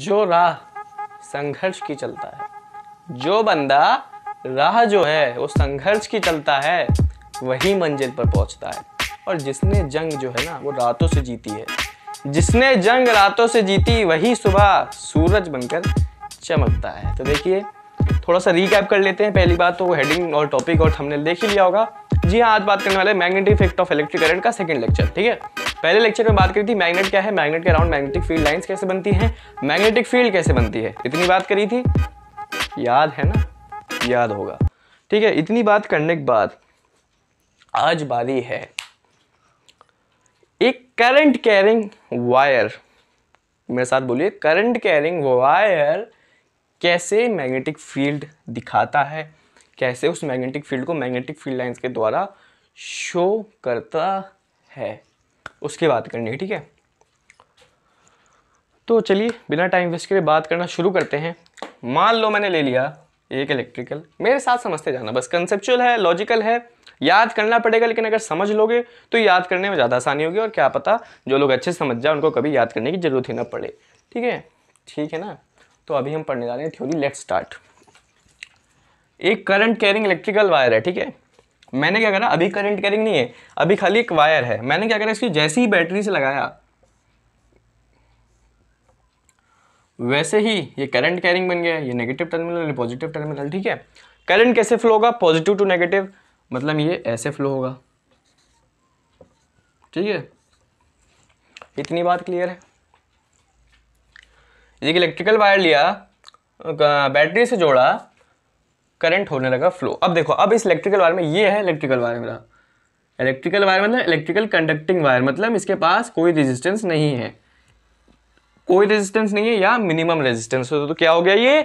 जो राह संघर्ष की चलता है जो बंदा राह जो है वो संघर्ष की चलता है वही मंजिल पर पहुंचता है और जिसने जंग जो है ना वो रातों से जीती है जिसने जंग रातों से जीती वही सुबह सूरज बनकर चमकता है तो देखिए थोड़ा सा रिकैप कर लेते हैं पहली बात तो वो हेडिंग और टॉपिक और हमने देख ही लिया होगा जी हाँ आज बात करने वाले magnetic effect of electric current का सेकंड लेक्चर ठीक है पहले लेक्चर में बात करी थी मैग्नेट क्या है मैग्नेट के अराउंड मैग्नेटिक फील्ड लाइंस कैसे बनती हैं मैग्नेटिक फील्ड कैसे बनती है इतनी बात करी थी याद है ना याद होगा ठीक है इतनी बात करने के बाद आज बारी है एक करंट कैरिंग वायर मेरे साथ बोलिए करंट कैरिंग वायर कैसे मैग्नेटिक फील्ड दिखाता है कैसे उस मैग्नेटिक फील्ड को मैग्नेटिक फील्ड लाइंस के द्वारा शो करता है उसकी बात करनी है ठीक है तो चलिए बिना टाइम वेस्ट के बात करना शुरू करते हैं मान लो मैंने ले लिया एक इलेक्ट्रिकल मेरे साथ समझते जाना बस कंसेप्चुअल है लॉजिकल है याद करना पड़ेगा लेकिन अगर समझ लोगे तो याद करने में ज़्यादा आसानी होगी और क्या पता जो लोग अच्छे समझ जाए उनको कभी याद करने की ज़रूरत ही ना पड़े ठीक है ठीक है ना तो अभी हम पढ़ने जा रहे हैं थ्योरी लेट स्टार्ट एक करंट कैरिंग इलेक्ट्रिकल वायर है ठीक है मैंने क्या करा अभी करंट कैरिंग नहीं है अभी खाली एक वायर है मैंने क्या करा इसकी जैसे ही बैटरी से लगाया वैसे ही ये करंट कैरिंग बन गया ये नेगेटिव टर्मिनल ये पॉजिटिव टर्मिनल ठीक है करंट कैसे फ्लो होगा पॉजिटिव टू नेगेटिव मतलब ये ऐसे फ्लो होगा ठीक है इतनी बात क्लियर है एक इलेक्ट्रिकल वायर लिया बैटरी से जोड़ा करंट होने लगा फ्लो अब देखो अब इस इलेक्ट्रिकल वायर में ये है इलेक्ट्रिकल वायर मेरा इलेक्ट्रिकल वायर मतलब इलेक्ट्रिकल कंडक्टिंग वायर मतलब इसके पास कोई रेजिस्टेंस नहीं है कोई रेजिस्टेंस नहीं है या मिनिमम रेजिस्टेंस हो तो क्या हो गया ये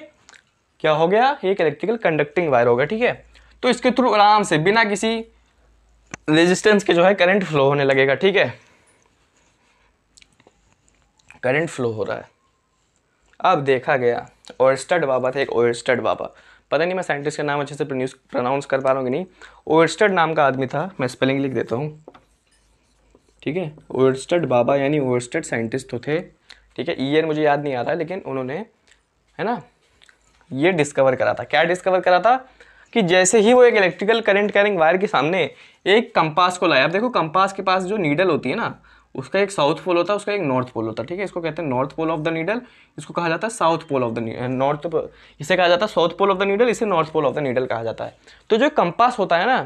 क्या हो गया ये एक इलेक्ट्रिकल कंडक्टिंग वायर होगा ठीक है तो इसके थ्रू आराम से बिना किसी रेजिस्टेंस के जो है करंट फ्लो होने लगेगा ठीक है करंट फ्लो हो रहा है अब देखा गया ओयस्टर्ड बाबा था एक ओयस्टर्ड बाबा पता नहीं मैं साइंटिस्ट का नाम अच्छे से प्रोन्यूस प्रोनाउंस कर पा रहा हूँ कि नहीं ओएडस्टड नाम का आदमी था मैं स्पेलिंग लिख देता हूँ ठीक है ओएडस्टड बाबा यानी ओएडस्टड साइंटिस्ट तो थे ठीक है ईयर मुझे याद नहीं आ रहा लेकिन उन्होंने है ना ये डिस्कवर करा था क्या डिस्कवर करा था कि जैसे ही वो एक इलेक्ट्रिकल करंट कैरिंग वायर के सामने एक कंपास को लाया अब देखो कंपास के पास जो नीडल होती है ना उसका एक साउथ पोल होता है उसका एक नॉर्थ पोल होता है ठीक है इसको कहते हैं north pole of the needle इसको कहा जाता है south pole of the north इसे कहा जाता है south pole of the needle इसे north pole of the needle कहा जाता है तो जो कंपास होता है ना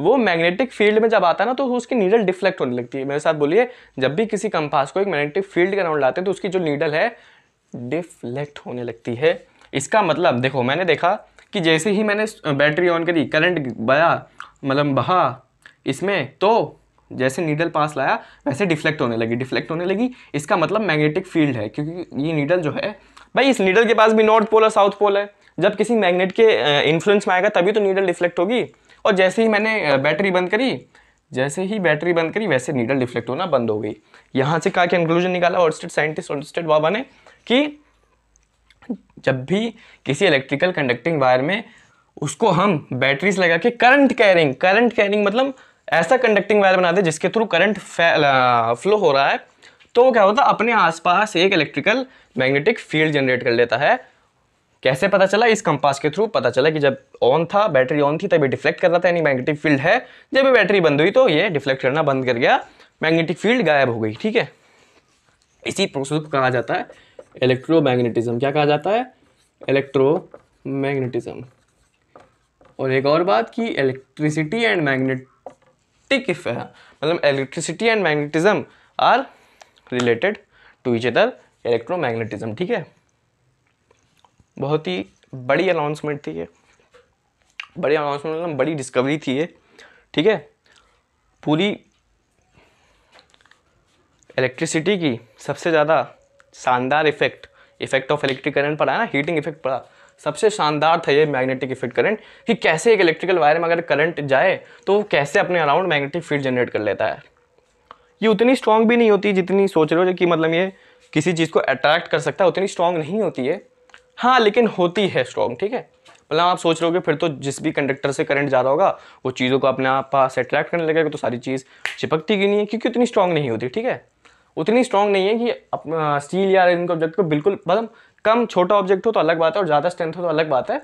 वो मैग्नेटिक फील्ड में जब आता है ना तो उसकी नीडल डिफ्लेक्ट होने लगती है मेरे साथ बोलिए जब भी किसी कंपास को एक मैग्नेटिक फील्ड के राउंड लाते हैं तो उसकी जो नीडल है डिफ्लेक्ट होने लगती है इसका मतलब देखो मैंने देखा कि जैसे ही मैंने बैटरी ऑन करी करंट बया मतलब बहा इसमें तो जैसे नीडल पास लाया वैसे डिफ्लेक्ट होने लगी डिफ्लेक्ट होने लगी इसका मतलब मैग्नेटिक फील्ड है क्योंकि ये नीडल जो है भाई इस नीडल के पास भी नॉर्थ पोल और साउथ पोल है जब किसी मैग्नेट के इन्फ्लुएंस में आएगा तभी तो नीडल डिफ्लेक्ट होगी और जैसे ही मैंने बैटरी बंद करी जैसे ही बैटरी बंद करी वैसे नीडल डिफ्लेक्ट होना बंद हो गई यहाँ से कहा कि कंक्लूजन निकाला Oersted scientist Oersted बाबा ने कि जब भी किसी इलेक्ट्रिकल कंडक्टिंग वायर में उसको हम बैटरीज लगा के करंट कैरिंग करंट कैरिंग मतलब ऐसा कंडक्टिंग वायर बना दे जिसके थ्रू करंट फ्लो हो रहा है तो वो क्या होता है अपने आसपास एक इलेक्ट्रिकल मैग्नेटिक फील्ड जनरेट कर लेता है कैसे पता चला इस कंपास के थ्रू पता चला कि जब ऑन था बैटरी ऑन थी तभी डिफ्लेक्ट कर रहा था यानी मैग्नेटिक फील्ड है जब बैटरी बंद हुई तो ये डिफ्लेक्ट करना बंद कर गया मैग्नेटिक फील्ड गायब हो गई ठीक है इसी प्रोसेस को कहा जाता है मैग्नेटिज्म क्या कहा जाता है मैग्नेटिज्म और एक और बात कि इलेक्ट्रिसिटी एंड मैग्नेट है मतलब and and are related to each other electro electromagnetism ठीक है बहुत ही बड़ी अनाउंसमेंट थी ये बड़ी अनाउंसमेंट मतलब बड़ी डिस्कवरी थी ये ठीक है पूरी इलेक्ट्रिसिटी की सबसे ज़्यादा शानदार effect effect of electric current पड़ा है ना हीटिंग इफेक्ट पड़ा सबसे शानदार था ये मैग्नेटिक इफेक्ट करंट कि कैसे एक इलेक्ट्रिकल वायर में अगर करंट जाए तो वो कैसे अपने अराउंड मैग्नेटिक फील्ड जनरेट कर लेता है ये उतनी स्ट्रांग भी नहीं होती जितनी सोच रहे हो कि मतलब ये किसी चीज़ को अट्रैक्ट कर सकता है उतनी स्ट्रांग नहीं होती है हाँ लेकिन होती है स्ट्रॉन्ग ठीक है मतलब आप सोच रहे हो फिर तो जिस भी कंडक्टर से करंट जा रहा होगा वो चीज़ों को अपने आप पास अट्रैक्ट करने लगेगा तो सारी चीज़ चिपकती की नहीं है क्योंकि उतनी स्ट्रांग नहीं होती ठीक है उतनी स्ट्रांग नहीं है कि स्टील या इनके ऑब्जेक्ट को बिल्कुल मतलब कम छोटा ऑब्जेक्ट हो तो अलग बात है और ज़्यादा स्ट्रेंथ हो तो अलग बात है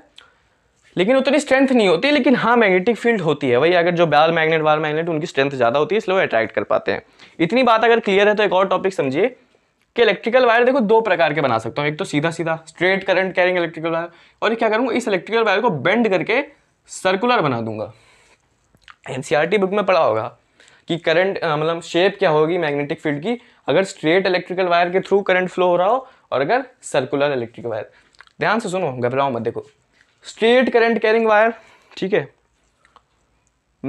लेकिन उतनी स्ट्रेंथ नहीं होती लेकिन हाँ मैग्नेटिक फील्ड होती है वही अगर जो बैल मैग्नेट वाल मैग्नेट उनकी स्ट्रेंथ ज़्यादा होती है इसलिए वो अट्रैक्ट कर पाते हैं इतनी बात अगर क्लियर है तो एक और टॉपिक समझिए कि इलेक्ट्रिकल वायर देखो दो प्रकार के बना सकता हूँ एक तो सीधा सीधा straight current carrying electrical wire और क्या करूँगा इस इलेक्ट्रिकल वायर को बेंड करके सर्कुलर बना दूंगा एन बुक में पढ़ा होगा कि करंट मतलब शेप क्या होगी मैग्नेटिक फील्ड की अगर स्ट्रेट इलेक्ट्रिकल वायर के थ्रू करंट फ्लो हो रहा हो और अगर सर्कुलर इलेक्ट्रिकल वायर ध्यान से सुनो घबराओ मत देखो स्ट्रेट करंट कैरिंग वायर ठीक है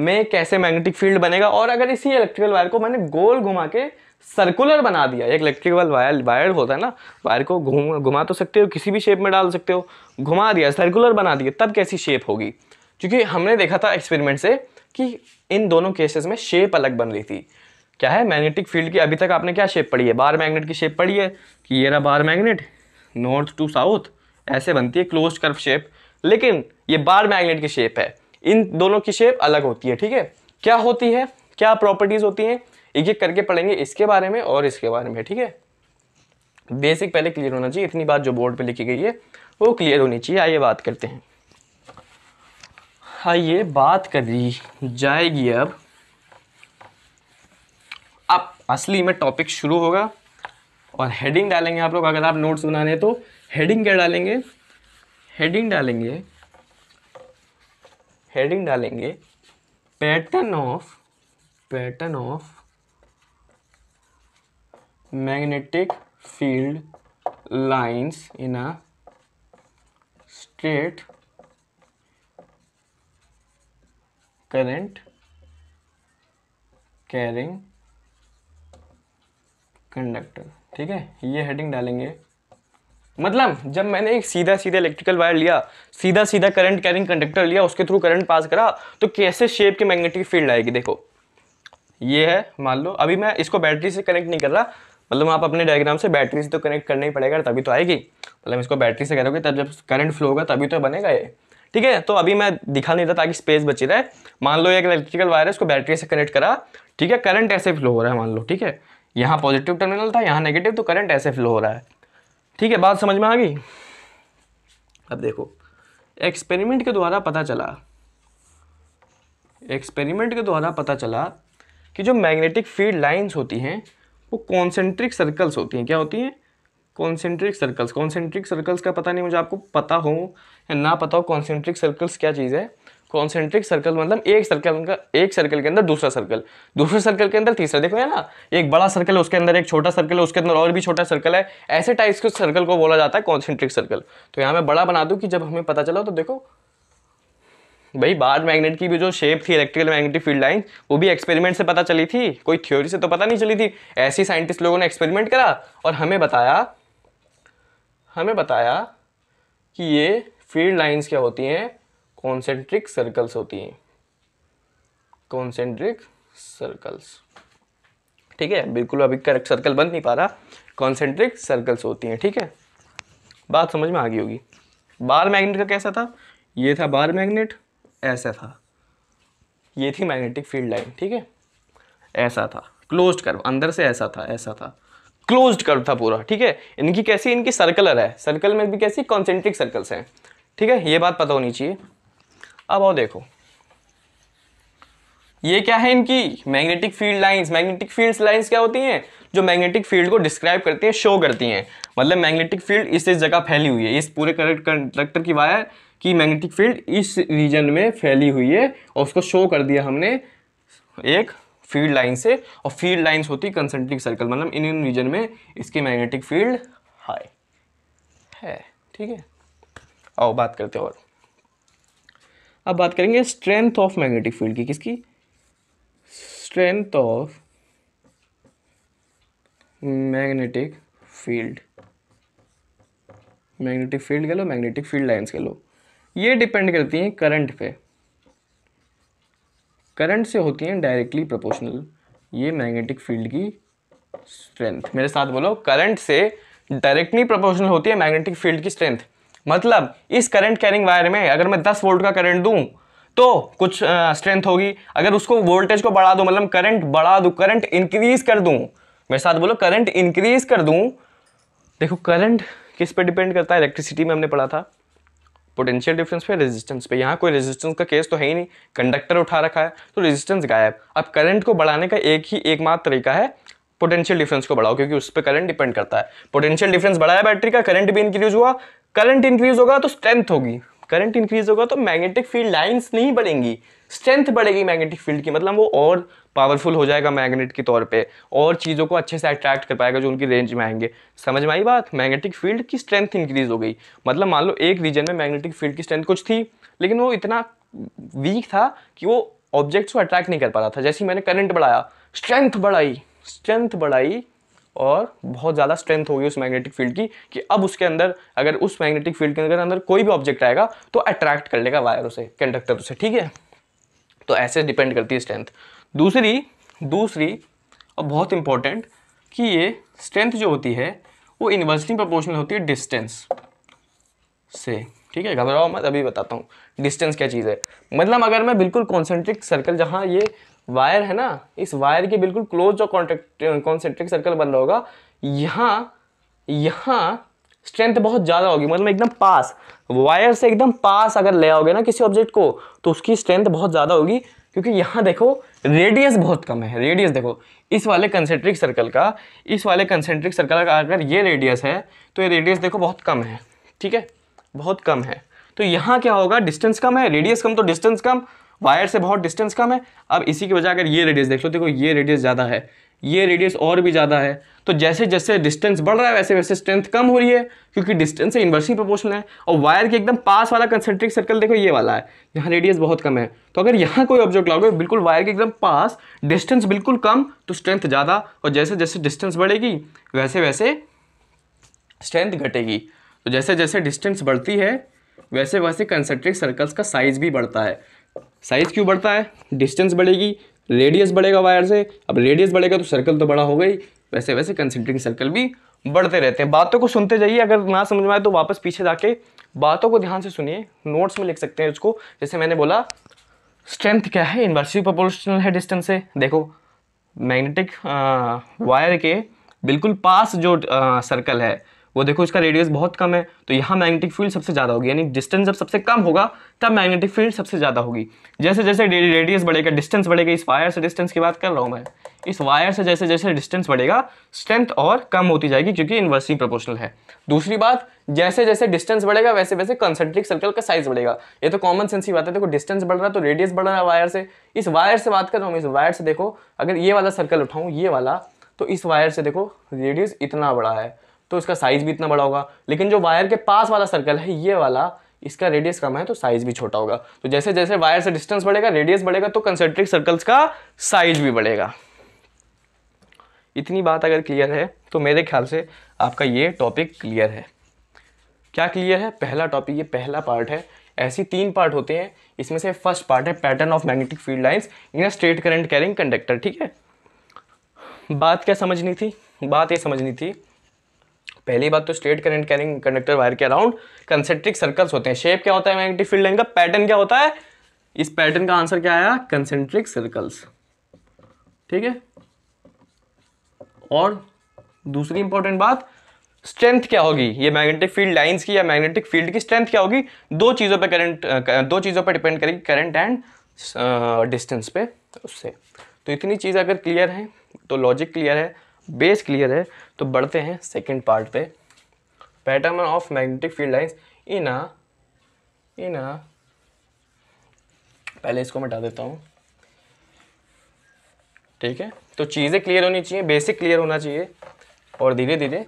में कैसे मैग्नेटिक फील्ड बनेगा और अगर इसी इलेक्ट्रिकल वायर को मैंने गोल घुमा के सर्कुलर बना दिया एक इलेक्ट्रिकल वायर वायर होता है ना वायर को घुमा घुमा तो सकते हो किसी भी शेप में डाल सकते हो घुमा दिया सर्कुलर बना दिया तब कैसी शेप होगी क्योंकि हमने देखा था एक्सपेरिमेंट से कि इन दोनों केसेस में शेप अलग बन रही थी क्या है मैग्नेटिक फील्ड की अभी तक आपने क्या शेप पढ़ी है बार मैग्नेट की शेप पढ़ी है कि ये रहा bar magnet north to south ऐसे बनती है क्लोज कर्व शेप लेकिन ये बार मैग्नेट की शेप है इन दोनों की शेप अलग होती है ठीक है क्या होती है क्या प्रॉपर्टीज़ होती हैं एक एक करके पढ़ेंगे इसके बारे में और इसके बारे में ठीक है बेसिक पहले क्लियर होना चाहिए इतनी बात जो बोर्ड पर लिखी गई है वो क्लियर होनी चाहिए आइए बात करते हैं आइए हाँ, बात करी जाएगी अब अब असली में टॉपिक शुरू होगा और हेडिंग डालेंगे आप लोग अगर आप नोट्स बनाने तो हेडिंग क्या डालेंगे हेडिंग डालेंगे हेडिंग डालेंगे pattern of pattern of magnetic field lines in a straight current carrying conductor ठीक है ये हेडिंग डालेंगे मतलब जब मैंने एक सीधा सीधा इलेक्ट्रिकल वायर लिया सीधा सीधा करंट कैरिंग कंडक्टर लिया उसके थ्रू करंट पास करा तो कैसे शेप की मैग्नेटिक फील्ड आएगी देखो ये है मान लो अभी मैं इसको बैटरी से कनेक्ट नहीं कर रहा मतलब आप अपने डायग्राम से बैटरी से तो कनेक्ट करना ही पड़ेगा तभी तो आएगी मतलब इसको बैटरी से करोगे तब जब करंट फ्लो होगा तभी तो बनेगा ये ठीक है तो अभी मैं दिखा नहीं रहा ताकि स्पेस बची रहे मान लो एक इलेक्ट्रिकल वायर है उसको बैटरी से कनेक्ट करा ठीक है करंट ऐसे फ्लो हो रहा है मान लो ठीक है यहाँ पॉजिटिव टर्मिनल था यहाँ नेगेटिव तो करंट ऐसे फ्लो हो रहा है ठीक है बात समझ में आ गई अब देखो एक्सपेरिमेंट के द्वारा पता चला एक्सपेरिमेंट के द्वारा पता चला कि जो मैग्नेटिक फील्ड लाइंस होती हैं वो कॉन्सेंट्रिक सर्कल्स होती हैं क्या होती हैं कॉन्सेंट्रिक सर्कल्स कॉन्सेंट्रिक सर्कल्स का पता नहीं मुझे आपको पता हो ना पता हो कॉन्सेंट्रिक सर्कल्स क्या चीज़ है कॉन्सेंट्रिक सर्कल मतलब एक सर्कल का एक सर्कल के अंदर दूसरा सर्कल दूसरे सर्कल के अंदर तीसरा देखो है ना एक बड़ा सर्कल है उसके अंदर एक छोटा सर्कल है उसके अंदर और भी छोटा सर्कल है ऐसे टाइप्स के सर्कल को बोला जाता है कॉन्सेंट्रिक सर्कल तो यहाँ मैं बड़ा बना दूँ कि जब हमें पता चला तो देखो भाई बार मैग्नेट की भी जो शेप थी इलेक्ट्रिकल मैग्नेटिक फील्ड लाइन वो भी एक्सपेरिमेंट से पता चली थी कोई थ्योरी से तो पता नहीं चली थी ऐसे साइंटिस्ट लोगों ने एक्सपेरिमेंट करा और हमें बताया हमें बताया कि ये फील्ड लाइंस क्या होती हैं कॉन्सेंट्रिक सर्कल्स होती हैं कॉन्सेंट्रिक सर्कल्स ठीक है बिल्कुल अभी करेक्ट सर्कल बन नहीं पा रहा कॉन्सेंट्रिक सर्कल्स होती हैं ठीक है बात समझ में आ गई होगी बार मैग्नेट का कैसा था ये था बार मैग्नेट ऐसा था ये थी मैग्नेटिक फील्ड लाइन ठीक है ऐसा था क्लोज्ड कर्व अंदर से ऐसा था ऐसा था क्लोज्ड कर्व था पूरा ठीक है इनकी कैसी इनकी सर्कलर है सर्कल में भी कैसी कॉन्सेंट्रिक सर्कल्स हैं ठीक है ये बात पता होनी चाहिए अब आओ देखो ये क्या है इनकी magnetic field lines magnetic field lines क्या होती हैं जो मैग्नेटिक फील्ड को डिस्क्राइब करती हैं शो करती हैं मतलब मैग्नेटिक फील्ड इस इस जगह फैली हुई है इस पूरे कंडक्टर की वायर की मैग्नेटिक फील्ड इस रीजन में फैली हुई है और उसको शो कर दिया हमने एक फील्ड लाइन से और फील्ड लाइन्स होती है कंसेंट्रिक सर्कल मतलब इन इन रीजन में इसकी मैग्नेटिक फील्ड हाई है ठीक है आओ बात करते हैं और अब बात करेंगे स्ट्रेंथ ऑफ मैग्नेटिक फील्ड की किसकी strength of magnetic field magnetic field कह लो मैग्नेटिक फील्ड लाइंस कह लो ये डिपेंड करती हैं करंट पे करंट से होती हैं डायरेक्टली प्रोपोर्शनल ये मैग्नेटिक फील्ड की स्ट्रेंथ मेरे साथ बोलो करंट से डायरेक्टली प्रोपोर्शनल होती है मैग्नेटिक फील्ड की स्ट्रेंथ मतलब इस करंट कैरिंग वायर में अगर मैं दस वोल्ट का करंट दूं तो कुछ स्ट्रेंथ होगी अगर उसको वोल्टेज को बढ़ा दूं मतलब करंट बढ़ा दूं करंट इंक्रीज कर दूं मेरे साथ बोलो करंट इंक्रीज कर दूं देखो करंट किस पे डिपेंड करता है इलेक्ट्रिसिटी में हमने पढ़ा था पोटेंशियल डिफरेंस पे रेजिस्टेंस पे यहाँ कोई रेजिस्टेंस का केस तो है ही नहीं कंडक्टर उठा रखा है तो रेजिस्टेंस गायब अब करंट को बढ़ाने का एक ही एकमात्र तरीका है पोटेंशियल डिफरेंस को बढ़ाओ क्योंकि उस पर करंट डिपेंड करता है पोटेंशियल डिफरेंस बढ़ाया बैटरी का करंट भी इंक्रीज हुआ करंट इंक्रीज होगा तो स्ट्रेंथ होगी करंट इंक्रीज होगा तो मैग्नेटिक फील्ड लाइंस नहीं बढ़ेंगी स्ट्रेंथ बढ़ेगी मैग्नेटिक फील्ड की मतलब वो और पावरफुल हो जाएगा मैग्नेट के तौर पे और चीज़ों को अच्छे से अट्रैक्ट कर पाएगा जो उनकी रेंज में आएंगे समझ में आई बात मैग्नेटिक फील्ड की स्ट्रेंथ इंक्रीज हो गई मतलब मान लो एक रीजन में मैग्नेटिक फील्ड की स्ट्रेंथ कुछ थी लेकिन वो इतना वीक था कि वो ऑब्जेक्ट्स को अट्रैक्ट नहीं कर पा रहा था जैसे मैंने करंट बढ़ाया स्ट्रेंथ बढ़ाई स्ट्रेंथ बढ़ाई और बहुत ज़्यादा स्ट्रेंथ होगी उस मैग्नेटिक फील्ड की कि अब उसके अंदर अगर उस मैग्नेटिक फील्ड के अंदर अंदर कोई भी ऑब्जेक्ट आएगा तो अट्रैक्ट कर लेगा वायर उसे कंडक्टर उसे ठीक है तो ऐसे डिपेंड करती है स्ट्रेंथ दूसरी दूसरी और बहुत इंपॉर्टेंट कि ये स्ट्रेंथ जो होती है वो इन्वर्सली प्रपोर्शनल होती है डिस्टेंस से ठीक है घबराओ मत अभी बताता हूँ डिस्टेंस क्या चीज़ है मतलब अगर मैं बिल्कुल कॉन्सेंट्रिक सर्कल जहाँ ये वायर है ना इस वायर के बिल्कुल क्लोज जो कॉन्ट्रेक्ट कॉन्सेंट्रिक सर्कल बन रहा होगा यहाँ यहाँ स्ट्रेंथ बहुत ज़्यादा होगी मतलब एकदम पास वायर से एकदम पास अगर ले आओगे ना किसी ऑब्जेक्ट को तो उसकी स्ट्रेंथ बहुत ज़्यादा होगी क्योंकि यहाँ देखो रेडियस बहुत कम है रेडियस देखो इस वाले कंसेंट्रिक सर्कल का इस वाले कंसेंट्रिक सर्कल का अगर ये रेडियस है तो ये रेडियस देखो बहुत कम है ठीक है बहुत कम है तो यहाँ क्या होगा डिस्टेंस कम है रेडियस कम तो डिस्टेंस कम वायर से बहुत डिस्टेंस कम है अब इसी की वजह अगर ये रेडियस देख लो देखो ये रेडियस ज़्यादा है ये रेडियस और भी ज़्यादा है तो जैसे जैसे डिस्टेंस बढ़ रहा है वैसे वैसे स्ट्रेंथ कम हो रही है क्योंकि डिस्टेंस से इन्वर्सिंग प्रोपोर्शनल है और वायर के एकदम पास वाला कंसेंट्रिक सर्कल देखो ये वाला है यहाँ रेडियस बहुत कम है तो अगर यहाँ कोई ऑब्जेक्ट लाओगे बिल्कुल वायर के एकदम पास डिस्टेंस बिल्कुल कम तो स्ट्रेंथ ज़्यादा और जैसे जैसे डिस्टेंस बढ़ेगी वैसे वैसे स्ट्रेंथ घटेगी तो जैसे जैसे डिस्टेंस बढ़ती है वैसे वैसे कंसेंट्रिक सर्कल्स का साइज भी बढ़ता है साइज़ क्यों बढ़ता है डिस्टेंस बढ़ेगी रेडियस बढ़ेगा वायर से अब रेडियस बढ़ेगा तो सर्कल तो बड़ा हो गई वैसे वैसे कंसेंट्रिक सर्कल भी बढ़ते रहते हैं बातों को सुनते जाइए अगर ना समझ में आए तो वापस पीछे जाके बातों को ध्यान से सुनिए नोट्स में लिख सकते हैं उसको जैसे मैंने बोला स्ट्रेंथ क्या है इन्वर्सिव प्रोपोर्शनल है डिस्टेंस से देखो मैग्नेटिक वायर के बिल्कुल पास जो आ, सर्कल है वो देखो इसका रेडियस बहुत कम है तो यहाँ मैग्नेटिक फील्ड सबसे ज़्यादा होगी यानी डिस्टेंस जब सबसे कम होगा तब मैग्नेटिक फील्ड सबसे ज़्यादा होगी जैसे जैसे रेडियस बढ़ेगा डिस्टेंस बढ़ेगा इस वायर से डिस्टेंस की बात कर रहा हूँ मैं इस वायर से जैसे जैसे डिस्टेंस बढ़ेगा स्ट्रेंथ और कम होती जाएगी क्योंकि इन्वर्सिंग प्रोपोर्शनल है दूसरी बात जैसे जैसे डिस्टेंस बढ़ेगा वैसे वैसे कंसेंट्रिक सर्कल का साइज बढ़ेगा ये तो कॉमन सेंस ही बात है देखो डिस्टेंस बढ़ रहा तो रेडियस बढ़ रहा है वायर तो से इस वायर से बात कर रहा हूँ इस वायर से देखो अगर ये वाला सर्कल उठाऊँ ये वाला तो इस वायर से देखो रेडियस इतना बड़ा है तो इसका साइज़ भी इतना बड़ा होगा लेकिन जो वायर के पास वाला सर्कल है ये वाला इसका रेडियस कम है तो साइज भी छोटा होगा तो जैसे जैसे वायर से डिस्टेंस बढ़ेगा रेडियस बढ़ेगा तो कंसेंट्रिक सर्कल्स का साइज भी बढ़ेगा इतनी बात अगर क्लियर है तो मेरे ख्याल से आपका ये टॉपिक क्लियर है क्या क्लियर है पहला टॉपिक ये पहला पार्ट है ऐसी तीन पार्ट होते हैं इसमें से फर्स्ट पार्ट है pattern of magnetic field lines in straight current carrying conductor ठीक है बात क्या समझनी थी बात ये समझनी थी पहली बात तो straight current carrying conductor wire के अराउंड कंसेंट्रिक सर्कल्स होते हैं शेप क्या होता है मैग्नेटिक फील्ड लाइन का पैटर्न क्या होता है इस पैटर्न का आंसर क्या आया कंसेंट्रिक सर्कल्स ठीक है और दूसरी इंपॉर्टेंट बात स्ट्रेंथ क्या होगी ये मैग्नेटिक फील्ड लाइंस की या मैग्नेटिक फील्ड की स्ट्रेंथ क्या होगी दो चीज़ों पे करंट दो चीज़ों पे डिपेंड करेगी करंट एंड डिस्टेंस पे उससे तो इतनी चीज़ अगर क्लियर है तो लॉजिक क्लियर है बेस क्लियर है तो बढ़ते हैं सेकेंड पार्ट पे pattern of magnetic field lines in a in a पहले इसको मिटा देता हूँ ठीक है तो चीज़ें क्लियर होनी चाहिए बेसिक क्लियर होना चाहिए और धीरे धीरे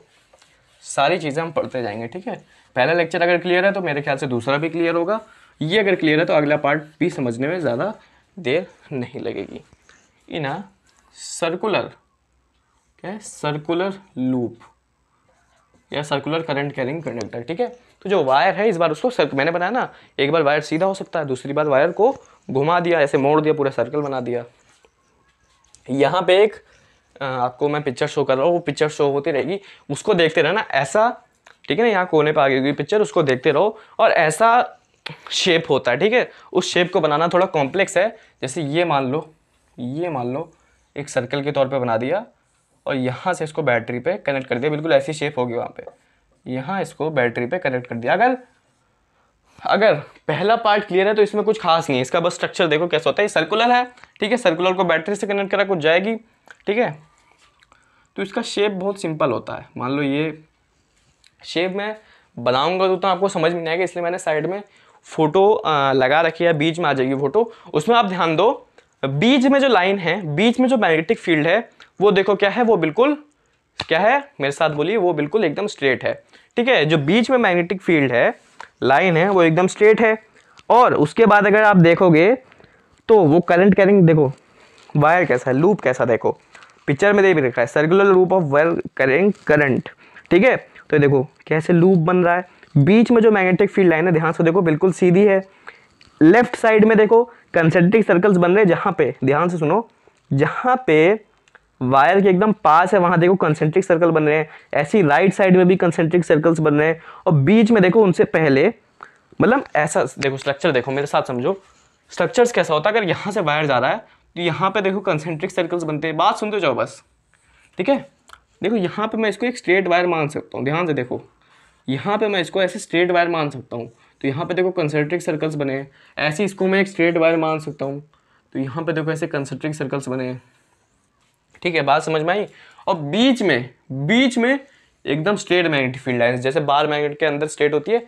सारी चीज़ें हम पढ़ते जाएंगे ठीक है पहला लेक्चर अगर क्लियर है तो मेरे ख्याल से दूसरा भी क्लियर होगा ये अगर क्लियर है तो अगला पार्ट भी समझने में ज़्यादा देर नहीं लगेगी इन सर्कुलर क्या है सर्कुलर लूप या सर्कुलर करंट कैरिंग कंडक्टर ठीक है तो जो वायर है इस बार उसको सर्क मैंने बनाया ना एक बार वायर सीधा हो सकता है दूसरी बार वायर को घुमा दिया ऐसे मोड़ दिया पूरा सर्कल बना दिया यहाँ पे एक आपको मैं पिक्चर शो कर रहा हूँ वो पिक्चर शो होती रहेगी उसको देखते रहना ऐसा ठीक है ना यहाँ कोने पर आ गई पिक्चर उसको देखते रहो और ऐसा शेप होता है ठीक है उस शेप को बनाना थोड़ा कॉम्प्लेक्स है जैसे ये मान लो ये मान लो एक सर्कल के तौर पे बना दिया और यहाँ से इसको बैटरी पे कनेक्ट कर दिया बिल्कुल ऐसी शेप होगी वहाँ पे यहाँ इसको बैटरी पे कनेक्ट कर दिया अगर अगर पहला पार्ट क्लियर है तो इसमें कुछ खास नहीं है इसका बस स्ट्रक्चर देखो कैसा होता है ये सर्कुलर है ठीक है सर्कुलर को बैटरी से कनेक्ट करा कुछ जाएगी ठीक है तो इसका शेप बहुत सिंपल होता है मान लो ये शेप मैं बनाऊंगा तो, तो आपको समझ में नहीं आएगा इसलिए मैंने साइड में फ़ोटो लगा रखी है बीच में आ जाएगी फ़ोटो उसमें आप ध्यान दो बीच में जो लाइन है बीच में जो मैग्नेटिक फील्ड है वो देखो क्या है वो बिल्कुल क्या है मेरे साथ बोलिए वो बिल्कुल एकदम स्ट्रेट है ठीक है जो बीच में मैग्नेटिक फील्ड है लाइन है वो एकदम स्ट्रेट है और उसके बाद अगर आप देखोगे तो वो करंट कैरिंग देखो वायर कैसा है लूप कैसा देखो पिक्चर में देख भी रखा है circular loop of wire carrying current ठीक है तो देखो कैसे लूप बन रहा है बीच में जो मैग्नेटिक फील्ड लाइन है ध्यान से देखो बिल्कुल सीधी है लेफ्ट साइड में देखो कंसेंट्रिक सर्कल्स बन रहे हैं जहाँ पे ध्यान से सुनो जहाँ पे वायर के एकदम पास है वहाँ देखो कंसेंट्रिक सर्कल बन रहे हैं ऐसी राइट साइड में भी कंसेंट्रिक सर्कल्स बन रहे हैं और बीच में देखो उनसे पहले मतलब ऐसा देखो स्ट्रक्चर देखो मेरे साथ समझो स्ट्रक्चर्स कैसा होता है अगर यहाँ से वायर जा रहा है तो यहाँ पे देखो कंसेंट्रिक सर्कल्स बनते हैं बात सुनते जाओ बस ठीक है देखो यहाँ पे मैं इसको एक स्ट्रेट वायर मान सकता हूँ ध्यान से देखो यहाँ पे मैं इसको ऐसे स्ट्रेट वायर मान सकता हूँ तो यहाँ पे देखो कंसेंट्रिक सर्कल्स बने हैं ऐसे इसको मैं एक स्ट्रेट वायर मान सकता हूँ तो यहाँ पे देखो ऐसे कंसेंट्रिक सर्कल्स बने हैं ठीक है बात समझ में आई और बीच में बीच में एकदम स्ट्रेट मैग्नेटिक फील्ड लाइन जैसे बार मैग्नेट के अंदर स्ट्रेट होती है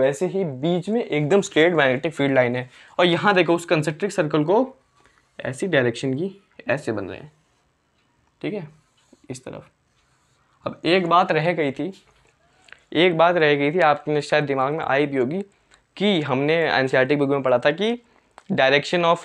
वैसे ही बीच में एकदम स्ट्रेट मैग्नेटिक फील्ड लाइन है और यहाँ देखो उस कंसेंट्रिक सर्कल को ऐसी डायरेक्शन की ऐसे बन रहे हैं ठीक है इस तरफ अब एक बात रह गई थी एक बात रह गई थी आपने शायद दिमाग में आई भी होगी कि हमने एनसीआरटी बुक में पढ़ा था कि direction of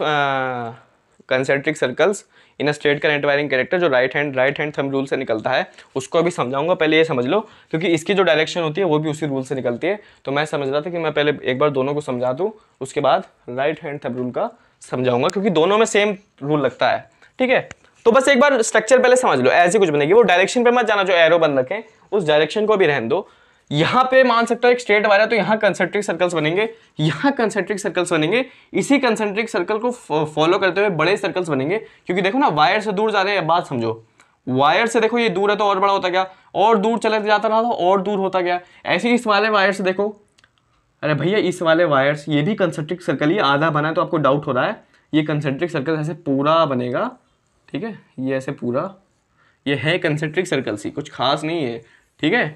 concentric circles in state current wiring character जो right hand right hand thumb rule से निकलता है उसको अभी समझाऊंगा पहले ये समझ लो क्योंकि इसकी जो डायरेक्शन होती है वो भी उसी रूल से निकलती है तो मैं समझ रहा था कि मैं पहले एक बार दोनों को समझा दूँ उसके बाद राइट हैंड थम रूल का समझाऊंगा क्योंकि दोनों में सेम रूल लगता है ठीक है तो बस एक बार स्ट्रक्चर पहले समझ लो ऐसे कुछ बनेगी वो डायरेक्शन पर मत जाना जो एरो बन रखें उस डायरेक्शन को भी रहन दो यहां पे मान सकता हो एक स्ट्रेट वायर है तो यहां कंसेंट्रिक सर्कल्स बनेंगे यहां कंसेंट्रिक सर्कल्स बनेंगे इसी कंसेंट्रिक सर्कल को फॉलो करते हुए बड़े सर्कल्स बनेंगे क्योंकि देखो ना वायर से दूर जा रहे हैं बात समझो वायर से देखो ये दूर है तो और बड़ा होता गया और दूर चला जाता रहा तो और दूर होता गया ऐसे इस वाले वायर से देखो अरे भैया इस वाले वायर्स ये भी कंसेंट्रिक सर्कल ही आधा बना है तो आपको डाउट हो रहा है ये कंसेंट्रिक सर्कल ऐसे पूरा बनेगा ठीक है ये ऐसे पूरा ये है कंसेंट्रिक सर्कल सी कुछ खास नहीं है ठीक है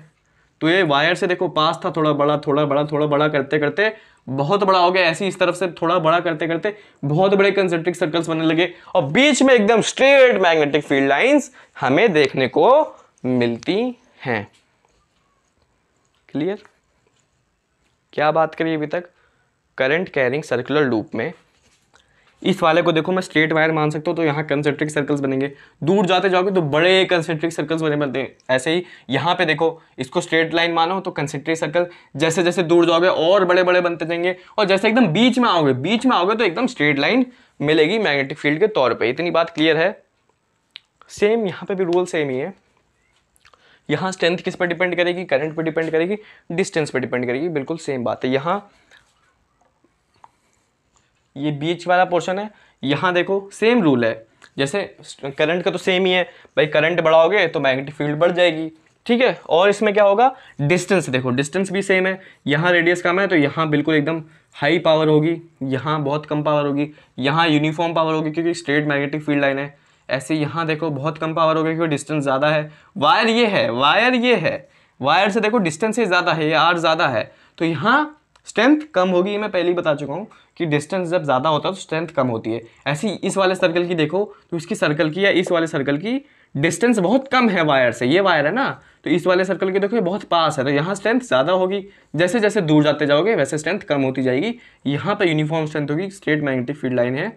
तो ये वायर से देखो पास था थोड़ा बड़ा थोड़ा बड़ा थोड़ा बड़ा करते करते बहुत बड़ा हो गया ऐसी इस तरफ से थोड़ा बड़ा करते करते बहुत बड़े कंसेंट्रिक सर्कल्स बनने लगे और बीच में एकदम स्ट्रेट मैग्नेटिक फील्ड लाइंस हमें देखने को मिलती हैं क्लियर क्या बात करिए अभी तक करंट कैरिंग सर्कुलर लूप में इस वाले को देखो मैं स्ट्रेट वायर मान सकता हूँ तो यहाँ कंसेंट्रिक सर्कल्स बनेंगे दूर जाते जाओगे तो बड़े कंसेंट्रिक सर्कल्स बने बनते हैं ऐसे ही यहाँ पे देखो इसको स्ट्रेट लाइन मानो तो कंसेंट्रिक सर्कल जैसे जैसे दूर जाओगे और बड़े बड़े बनते जाएंगे और जैसे एकदम बीच में आओगे बीच में आओगे तो एकदम स्ट्रेट लाइन मिलेगी मैग्नेटिक फील्ड के तौर पर इतनी बात क्लियर है सेम यहाँ पर भी रूल सेम ही है यहाँ स्ट्रेंथ किस पर डिपेंड करेगी करंट पर डिपेंड करेगी डिस्टेंस पर डिपेंड करेगी बिल्कुल सेम बात है यहाँ ये बीच वाला पोर्शन है यहाँ देखो सेम रूल है जैसे करंट का तो सेम ही है भाई करंट बढ़ाओगे तो मैग्नेटिक फील्ड बढ़ जाएगी ठीक है और इसमें क्या होगा डिस्टेंस देखो डिस्टेंस भी सेम है यहाँ रेडियस कम है तो यहाँ बिल्कुल एकदम हाई पावर होगी यहाँ बहुत कम पावर होगी यहाँ यूनिफॉर्म पावर होगी क्योंकि स्ट्रेट मैग्नेटिक फील्ड लाइन है ऐसे यहाँ देखो बहुत कम पावर होगी क्योंकि डिस्टेंस ज़्यादा है वायर ये है वायर ये है वायर से देखो डिस्टेंस ही ज़्यादा है ये आर ज़्यादा है तो यहाँ स्ट्रेंथ कम होगी मैं पहले ही बता चुका हूँ कि डिस्टेंस जब ज़्यादा होता है तो स्ट्रेंथ कम होती है ऐसी इस वाले सर्कल की देखो तो इसकी सर्कल की या इस वाले सर्कल की डिस्टेंस बहुत कम है वायर से ये वायर है ना तो इस वाले सर्कल की देखो ये बहुत पास है तो यहाँ स्ट्रेंथ ज़्यादा होगी जैसे जैसे दूर जाते जाओगे वैसे स्ट्रेंथ कम होती जाएगी यहाँ पर यूनिफॉर्म स्ट्रेंथ होगी स्ट्रेट मैग्नेटिक फील्ड लाइन है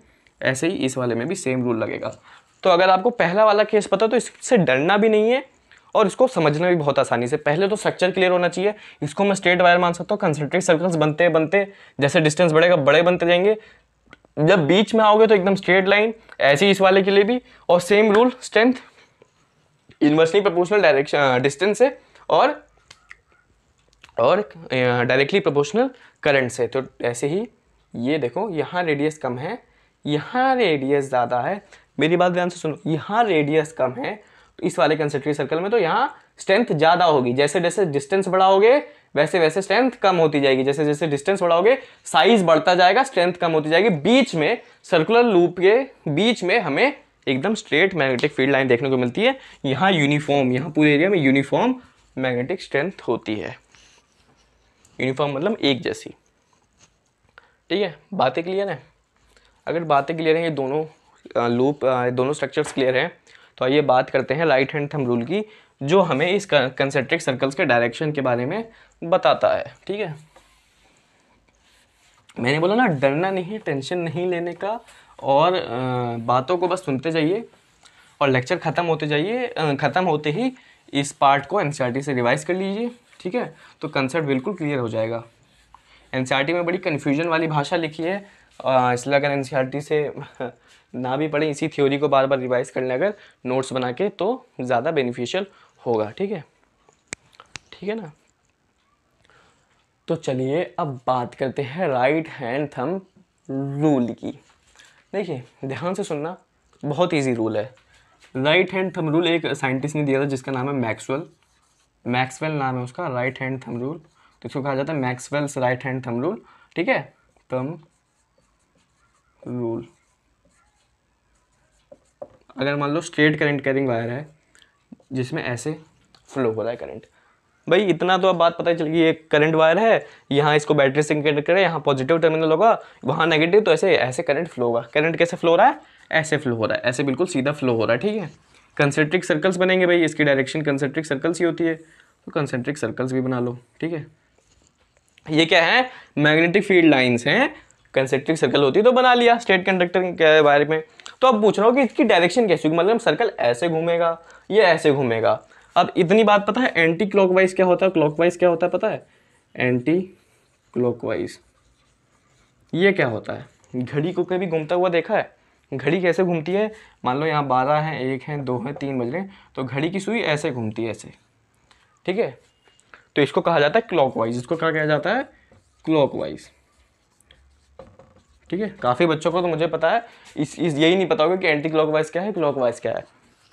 ऐसे ही इस वाले में भी सेम रूल लगेगा तो अगर आपको पहला वाला केस पता तो इससे डरना भी नहीं है और इसको समझना भी बहुत आसानी से पहले तो स्ट्रक्चर क्लियर होना चाहिए इसको मैं स्ट्रेट वायर मान सकता हूँ कंसनट्रेट सर्कल्स बनते बनते जैसे डिस्टेंस बढ़ेगा बड़े बनते जाएंगे जब बीच में आओगे तो एकदम स्ट्रेट लाइन ऐसे इस वाले के लिए भी और same rule strength inversely proportional direction distance से और और डायरेक्टली प्रपोर्शनल करंट से तो ऐसे ही ये देखो यहाँ रेडियस कम है यहाँ रेडियस ज़्यादा है मेरी बात ध्यान से सुनो यहाँ रेडियस कम है इस वाले कंसेंट्रिक सर्कल में तो यहाँ स्ट्रेंथ ज़्यादा होगी जैसे जैसे डिस्टेंस बढ़ाओगे वैसे वैसे स्ट्रेंथ कम होती जाएगी जैसे जैसे डिस्टेंस बढ़ाओगे साइज बढ़ता जाएगा स्ट्रेंथ कम होती जाएगी बीच में सर्कुलर लूप के बीच में हमें एकदम स्ट्रेट मैग्नेटिक फील्ड लाइन देखने को मिलती है यहाँ यूनिफॉर्म यहाँ पूरे एरिया में यूनिफॉर्म मैग्नेटिक स्ट्रेंथ होती है यूनिफॉर्म मतलब एक जैसी ठीक है बातें क्लियर हैं अगर बातें क्लियर हैं ये दोनों लूप दोनों स्ट्रक्चर्स क्लियर हैं तो आइए बात करते हैं राइट हैंड थम रूल की जो हमें इस कंसेंट्रिक सर्कल्स के डायरेक्शन के बारे में बताता है ठीक है मैंने बोला ना डरना नहीं टेंशन नहीं लेने का और बातों को बस सुनते जाइए और लेक्चर ख़त्म होते जाइए ख़त्म होते ही इस पार्ट को एन e से रिवाइज़ कर लीजिए ठीक है तो कंसेप्ट बिल्कुल क्लियर हो जाएगा एन e में बड़ी कन्फ्यूजन वाली भाषा लिखी है इसलिए अगर एन e से ना भी पढ़ें इसी थ्योरी को बार बार रिवाइज कर लें अगर नोट्स बना के तो ज़्यादा बेनिफिशियल होगा ठीक है ठीक है ना तो चलिए अब बात करते हैं राइट हैंड थम रूल की देखिए ध्यान से सुनना बहुत इजी रूल है राइट हैंड थम रूल एक साइंटिस्ट ने दिया था जिसका नाम है मैक्सवेल मैक्सवेल नाम है उसका राइट हैंड थम रूल तो इसको कहा जाता है Maxwell's right hand thumb rule ठीक है थम रूल अगर मान लो स्ट्रेट करंट कैरिंग वायर है जिसमें ऐसे फ्लो हो रहा है करंट भाई इतना तो अब बात पता चल गई ये करंट वायर है यहाँ इसको बैटरी से कनेक्ट करें यहाँ पॉजिटिव टर्मिनल होगा वहाँ नेगेटिव तो ऐसे ऐसे करंट फ्लो होगा करंट कैसे फ्लो हो रहा है ऐसे फ्लो हो रहा है ऐसे बिल्कुल सीधा फ्लो हो रहा है ठीक है कंसेंट्रिक सर्कल्स बनेंगे भाई इसकी डायरेक्शन कंसेंट्रिक सर्कल्स ही होती है तो कंसेंट्रिक सर्कल्स भी बना लो ठीक है ये क्या है मैग्नेटिक फील्ड लाइन्स हैं कंसेंट्रिक सर्कल होती है तो बना लिया स्ट्रेट कंडक्टर वायर में तो अब पूछ रहा हूँ कि इसकी डायरेक्शन कैसी होगी मतलब सर्कल ऐसे घूमेगा या ऐसे घूमेगा अब इतनी बात पता है एंटी क्लॉकवाइज क्या होता है क्लॉकवाइज क्या होता है पता है एंटी क्लॉकवाइज ये क्या होता है घड़ी को कभी घूमता हुआ देखा है घड़ी कैसे घूमती है मान लो यहाँ बारह हैं एक हैं दो हैं तीन बज रहे तो घड़ी की सुई ऐसे घूमती है ऐसे ठीक है तो इसको कहा जाता है क्लॉकवाइज इसको क्या कहा जाता है क्लॉकवाइज ठीक है काफ़ी बच्चों को तो मुझे पता है इस, इस यही नहीं पता होगा कि एंटी क्लॉक वाइज क्या है क्लॉक वाइज क्या है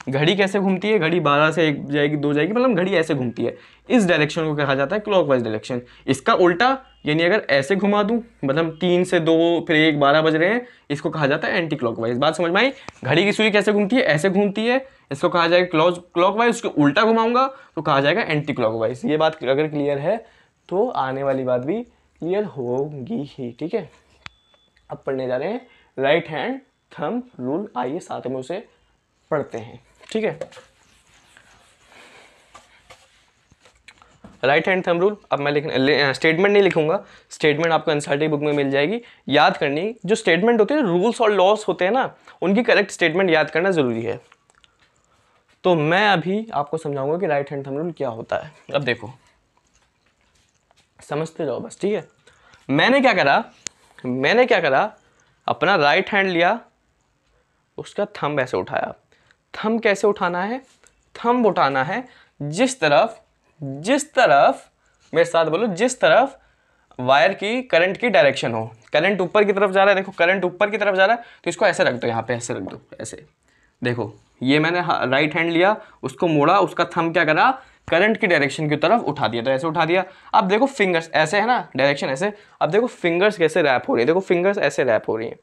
घड़ी कैसे घूमती है घड़ी बारह से एक जाएगी दो जाएगी मतलब घड़ी ऐसे घूमती है इस डायरेक्शन को कहा जाता है क्लॉक वाइज डायरेक्शन इसका उल्टा यानी अगर ऐसे घुमा दूँ मतलब तीन से दो फिर एक बारह बज रहे हैं इसको कहा जाता है एंटी क्लॉक वाइज बात समझ में आई घड़ी की सुई कैसे घूमती है ऐसे घूमती है इसको कहा जाएगा क्लॉज क्लॉक वाइज उसको उल्टा घुमाऊंगा तो कहा जाएगा एंटी क्लॉक वाइज ये बात अगर क्लियर है तो आने वाली बात भी क्लियर होगी ही ठीक है अब पढ़ने जा रहे हैं राइट हैंड थम रूल आइए साथ में उसे पढ़ते हैं ठीक है राइट हैंड थम रूल अब मैं लिख स्टेटमेंट नहीं लिखूंगा स्टेटमेंट आपको एनसीईआरटी बुक में मिल जाएगी याद करनी जो स्टेटमेंट होते हैं रूल्स और लॉस होते हैं ना उनकी करेक्ट स्टेटमेंट याद करना ज़रूरी है तो मैं अभी आपको समझाऊंगा कि राइट हैंड थम रूल क्या होता है अब देखो समझते जाओ बस ठीक है मैंने क्या करा मैंने क्या करा अपना राइट हैंड लिया उसका थम ऐसे उठाया थम कैसे उठाना है थम उठाना है जिस तरफ जिस तरफ मेरे साथ बोलो जिस तरफ वायर की करंट की डायरेक्शन हो करंट ऊपर की तरफ जा रहा है देखो करंट ऊपर की तरफ जा रहा है तो इसको ऐसे रख दो यहाँ पे ऐसे रख दो ऐसे देखो ये मैंने राइट हैंड लिया उसको मोड़ा उसका थम क्या करा करंट की डायरेक्शन की तरफ उठा दिया तो ऐसे उठा दिया अब देखो फिंगर्स ऐसे है ना डायरेक्शन ऐसे अब देखो फिंगर्स कैसे रैप हो रही है देखो फिंगर्स ऐसे रैप हो रही है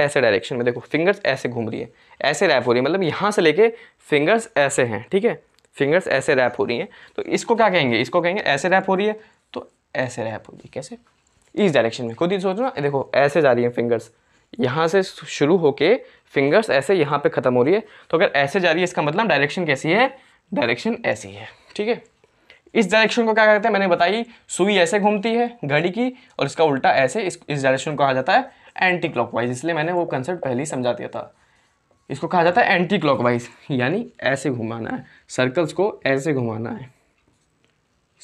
ऐसे डायरेक्शन में देखो फिंगर्स ऐसे घूम रही है ऐसे रैप हो रही है मतलब यहाँ से लेके फिंगर्स ऐसे हैं ठीक है फिंगर्स ऐसे रैप हो रही हैं तो इसको क्या कहेंगे इसको कहेंगे ऐसे रैप हो रही है तो ऐसे रैप हो रही है कैसे इस डायरेक्शन में खुद ही सोचो ना देखो ऐसे जा रही है फिंगर्स यहाँ से शुरू होके फिंगर्स ऐसे यहाँ पे ख़त्म हो रही है तो अगर ऐसे जा रही है इसका मतलब डायरेक्शन कैसी है डायरेक्शन ऐसी है ठीक है इस डायरेक्शन को क्या कहते हैं मैंने बताई सुई ऐसे घूमती है घड़ी की और इसका उल्टा ऐसे इस इस डायरेक्शन को कहा जाता है एंटी क्लॉकवाइज इसलिए मैंने वो कंसेप्ट पहले ही समझा दिया था इसको कहा जाता है एंटी क्लॉकवाइज यानी ऐसे घुमाना है सर्कल्स को ऐसे घुमाना है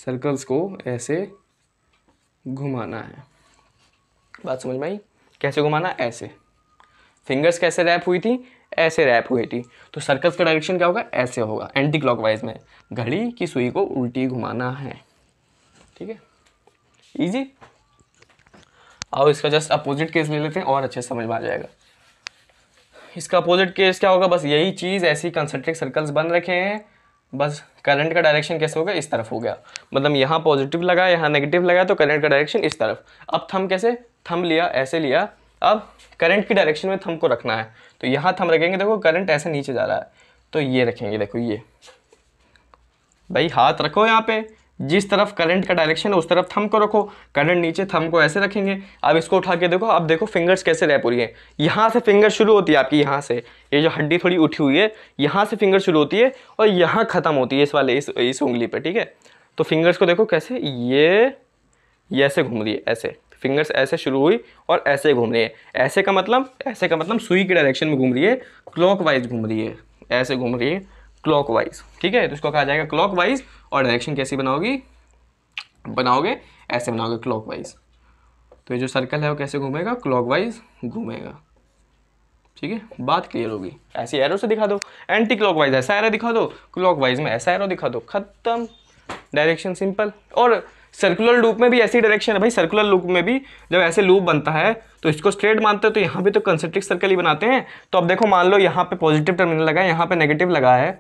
सर्कल्स को ऐसे घुमाना है बात समझ में आई कैसे घुमाना ऐसे फिंगर्स कैसे रैप हुई थी ऐसे रैप हुई थी तो सर्कल्स का डायरेक्शन क्या होगा ऐसे होगा एंटी क्लॉक में घड़ी की सुई को उल्टी घुमाना है ठीक है ईजी आओ इसका जस्ट अपोजिट केस ले लेते हैं और अच्छे समझ में आ जाएगा इसका अपोजिट केस क्या होगा बस यही चीज़ ऐसी कंसेंट्रिक सर्कल्स बन रखे हैं बस करंट का डायरेक्शन कैसे होगा इस तरफ हो गया मतलब यहाँ पॉजिटिव लगा यहाँ नेगेटिव लगा तो करंट का डायरेक्शन इस तरफ अब थम कैसे थम लिया ऐसे लिया अब करंट की डायरेक्शन में थम को रखना है तो यहाँ थम रखेंगे देखो करंट ऐसे नीचे जा रहा है तो ये रखेंगे देखो ये भाई हाथ रखो यहाँ पे जिस तरफ करंट का डायरेक्शन है उस तरफ थम को रखो करंट नीचे थम को ऐसे रखेंगे अब इसको उठा के देखो अब देखो फिंगर्स कैसे रह पूरी रही है यहाँ से फिंगर शुरू होती है आपकी यहाँ से ये जो हड्डी थोड़ी उठी हुई है यहाँ से फिंगर शुरू होती है और यहाँ ख़त्म होती है इस वाले इस इस उंगली पर ठीक है तो फिंगर्स को देखो कैसे ये ये ऐसे घूम रही है ऐसे फिंगर्स ऐसे शुरू हुई और ऐसे घूम रही है ऐसे का मतलब ऐसे का मतलब सुई के डायरेक्शन में घूम रही है क्लॉकवाइज घूम रही है ऐसे घूम रही है क्लॉकवाइज ठीक है तो इसको कहा जाएगा क्लॉकवाइज और डायरेक्शन कैसी बनाओगी बनाओगे ऐसे बनाओगे क्लॉकवाइज तो ये जो सर्कल है वो कैसे घूमेगा क्लॉकवाइज घूमेगा ठीक है बात क्लियर होगी ऐसी एरो से दिखा दो एंटी क्लॉकवाइज ऐसा एरो दिखा दो क्लॉकवाइज में ऐसा एरो दिखा दो खत्म डायरेक्शन सिंपल और सर्कुलर लूप में भी ऐसी डायरेक्शन है भाई सर्कुलर लूप में भी जब ऐसे लूप बनता है तो इसको स्ट्रेट मानते हैं तो यहाँ भी तो कंसेंट्रिक सर्कल ही बनाते हैं तो अब देखो मान लो यहाँ पे पॉजिटिव टर्मिनल लगा है यहाँ पे नेगेटिव लगा है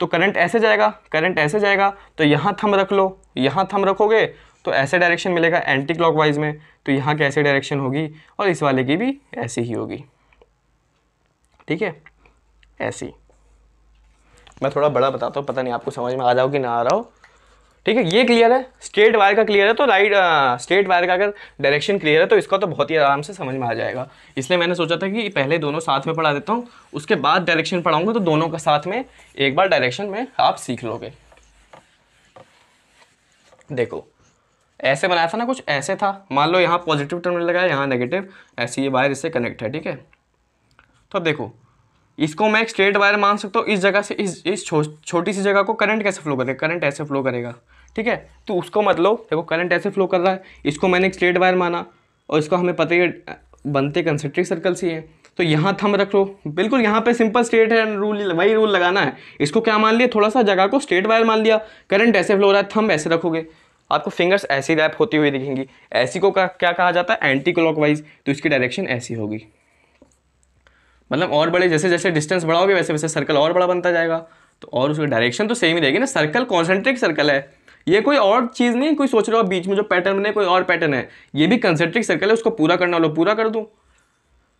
तो करंट ऐसे जाएगा करंट ऐसे जाएगा तो यहाँ थम रख लो यहाँ थम रखोगे तो ऐसे डायरेक्शन मिलेगा एंटी वाइज में तो यहाँ की ऐसे डायरेक्शन होगी और इस वाले की भी ऐसी ही होगी ठीक है ऐसी मैं थोड़ा बड़ा बताता हूँ पता नहीं आपको समझ में आ जाओ कि ना आ रहा हो ठीक है ये क्लियर है स्ट्रेट वायर का क्लियर है तो राइट स्ट्रेट वायर का अगर डायरेक्शन क्लियर है तो इसका तो बहुत ही आराम से समझ में आ जाएगा इसलिए मैंने सोचा था कि पहले दोनों साथ में पढ़ा देता हूँ उसके बाद डायरेक्शन पढ़ाऊंगा तो दोनों का साथ में एक बार डायरेक्शन में आप सीख लोगे देखो ऐसे बनाया था ना कुछ ऐसे था मान लो यहाँ पॉजिटिव टर्मिनल लगाया यहाँ नेगेटिव ऐसी ये वायर इससे कनेक्ट है ठीक है तो अब देखो इसको मैं एक स्ट्रेट वायर मान सकता हूँ इस जगह से इस इस छो, छोटी सी जगह को करंट कैसे फ्लो करेगा करंट ऐसे फ्लो करेगा ठीक है तो उसको मतलब देखो करंट ऐसे फ्लो कर रहा है इसको मैंने एक स्ट्रेट वायर माना और इसको हमें पता ही बनते कंसेंट्रिक सर्कल से है तो यहाँ थम रख लो बिल्कुल यहाँ पे सिंपल स्ट्रेट है रूल वही रूल लगाना है इसको क्या मान लिया थोड़ा सा जगह को स्ट्रेट वायर मान लिया करंट ऐसे फ्लो रहा है थम ऐसे रखोगे आपको फिंगर्स ऐसी रैप होती हुई दिखेंगी ऐसी को का, क्या कहा जाता है एंटी वाइज तो इसकी डायरेक्शन ऐसी होगी मतलब और बड़े जैसे जैसे डिस्टेंस बढ़ाओगे वैसे वैसे सर्कल और बड़ा बनता जाएगा तो और उसकी डायरेक्शन तो सेम ही रहेगी ना सर्कल कॉन्सेंट्रिक सर्कल है ये कोई और चीज़ नहीं कोई सोच रहा हो बीच में जो पैटर्न बने कोई और पैटर्न है ये भी कंसेंट्रिक सर्कल है उसको पूरा करना लो पूरा कर दूं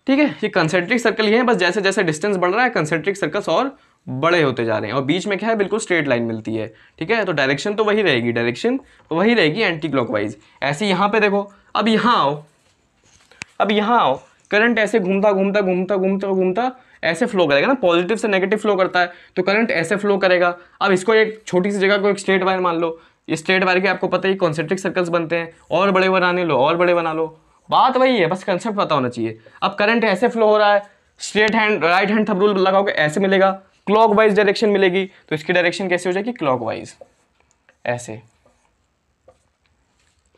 ठीक है ये कंसेंट्रिक सर्कल ये है बस जैसे जैसे डिस्टेंस बढ़ रहा है कंसेंट्रिक सर्कल्स और बड़े होते जा रहे हैं और बीच में क्या है बिल्कुल स्ट्रेट लाइन मिलती है ठीक है तो डायरेक्शन तो वही रहेगी डायरेक्शन तो वही रहेगी एंटी क्लॉकवाइज ऐसे यहाँ पे देखो अब यहाँ आओ अब यहाँ आओ करंट ऐसे घूमता घूमता घूमता घूमता घूमता ऐसे फ्लो करेगा ना पॉजिटिव से नेगेटिव फ्लो करता है तो करंट ऐसे फ्लो करेगा अब इसको एक छोटी सी जगह को एक स्ट्रेट वायर मान लो स्ट्रेट बार के आपको पता ही कॉन्सेंट्रिक सर्कल्स बनते हैं और बड़े बनाने लो और बड़े बना लो बात वही है बस कंसेप्ट पता होना चाहिए अब करंट ऐसे फ्लो हो रहा है straight hand right hand thumb rule लगाओगे ऐसे मिलेगा क्लॉक डायरेक्शन मिलेगी तो इसकी डायरेक्शन कैसे हो जाएगी क्लॉक ऐसे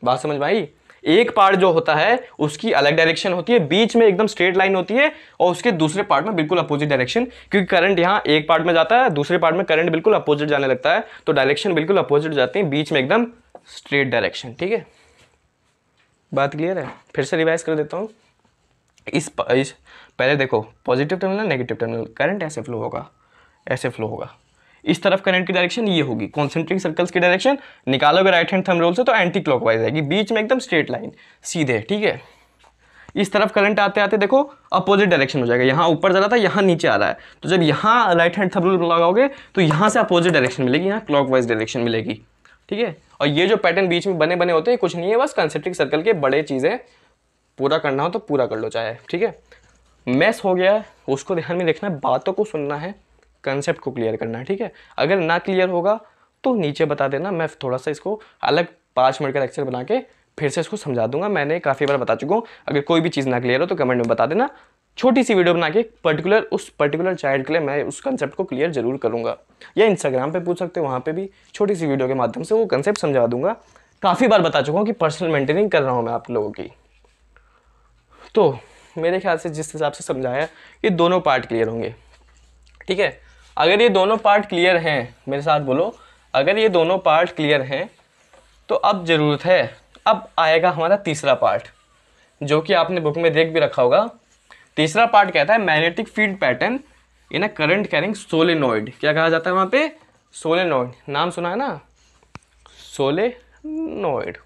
बात समझ भाई एक पार्ट जो होता है उसकी अलग डायरेक्शन होती है बीच में एकदम स्ट्रेट लाइन होती है और उसके दूसरे पार्ट में बिल्कुल अपोजिट डायरेक्शन क्योंकि करंट यहाँ एक पार्ट में जाता है दूसरे पार्ट में करंट बिल्कुल अपोजिट जाने लगता है तो डायरेक्शन बिल्कुल अपोजिट जाते हैं बीच में एकदम स्ट्रेट डायरेक्शन ठीक है बात क्लियर है फिर से रिवाइज कर देता हूँ इस, इस पहले देखो positive terminal negative terminal current ऐसे फ्लो होगा ऐसे फ्लो होगा इस तरफ करंट की डायरेक्शन ये होगी कॉन्सेंट्रिक सर्कल्स की डायरेक्शन निकालोगे राइट हैंड थम रोल से तो एंटी क्लॉकवाइज आएगी बीच में एकदम स्ट्रेट लाइन सीधे ठीक है इस तरफ करंट आते आते देखो अपोजिट डायरेक्शन हो जाएगा यहाँ ऊपर जा रहा था यहाँ नीचे आ रहा है तो जब यहाँ राइट हैंड थम रोल लगाओगे तो यहाँ से अपोजिट डायरेक्शन मिलेगी यहाँ वाइज डायरेक्शन मिलेगी ठीक है और ये जो पैटर्न बीच में बने बने होते हैं कुछ नहीं है बस कंसेंट्रिक सर्कल के बड़े चीज़ें पूरा करना हो तो पूरा कर लो चाहे ठीक है मैस हो गया है उसको ध्यान में रखना है बातों को सुनना है कंसेप्ट को क्लियर करना है ठीक है अगर ना क्लियर होगा तो नीचे बता देना मैं थोड़ा सा इसको अलग पाँच मिनट का लेक्चर बना के फिर से इसको समझा दूंगा मैंने काफ़ी बार बता चुका हूँ अगर कोई भी चीज़ ना क्लियर हो तो कमेंट में बता देना छोटी सी वीडियो बना के पर्टिकुलर उस पर्टिकुलर चाइल्ड के लिए मैं उस कंसेप्ट को क्लियर जरूर करूँगा या इंस्टाग्राम पर पूछ सकते हो वहाँ पर भी छोटी सी वीडियो के माध्यम से वो कंसेप्ट समझा दूंगा काफ़ी बार बता चुका हूँ कि पर्सनल मेंटेनिंग कर रहा हूँ मैं आप लोगों की तो मेरे ख्याल से जिस हिसाब से समझाया ये दोनों पार्ट क्लियर होंगे ठीक है अगर ये दोनों पार्ट क्लियर हैं मेरे साथ बोलो अगर ये दोनों पार्ट क्लियर हैं तो अब ज़रूरत है अब आएगा हमारा तीसरा पार्ट जो कि आपने बुक में देख भी रखा होगा तीसरा पार्ट कहता है magnetic field pattern in a current carrying solenoid क्या कहा जाता है वहाँ पे सोलेनोइड नाम सुना है ना सोलेनोइड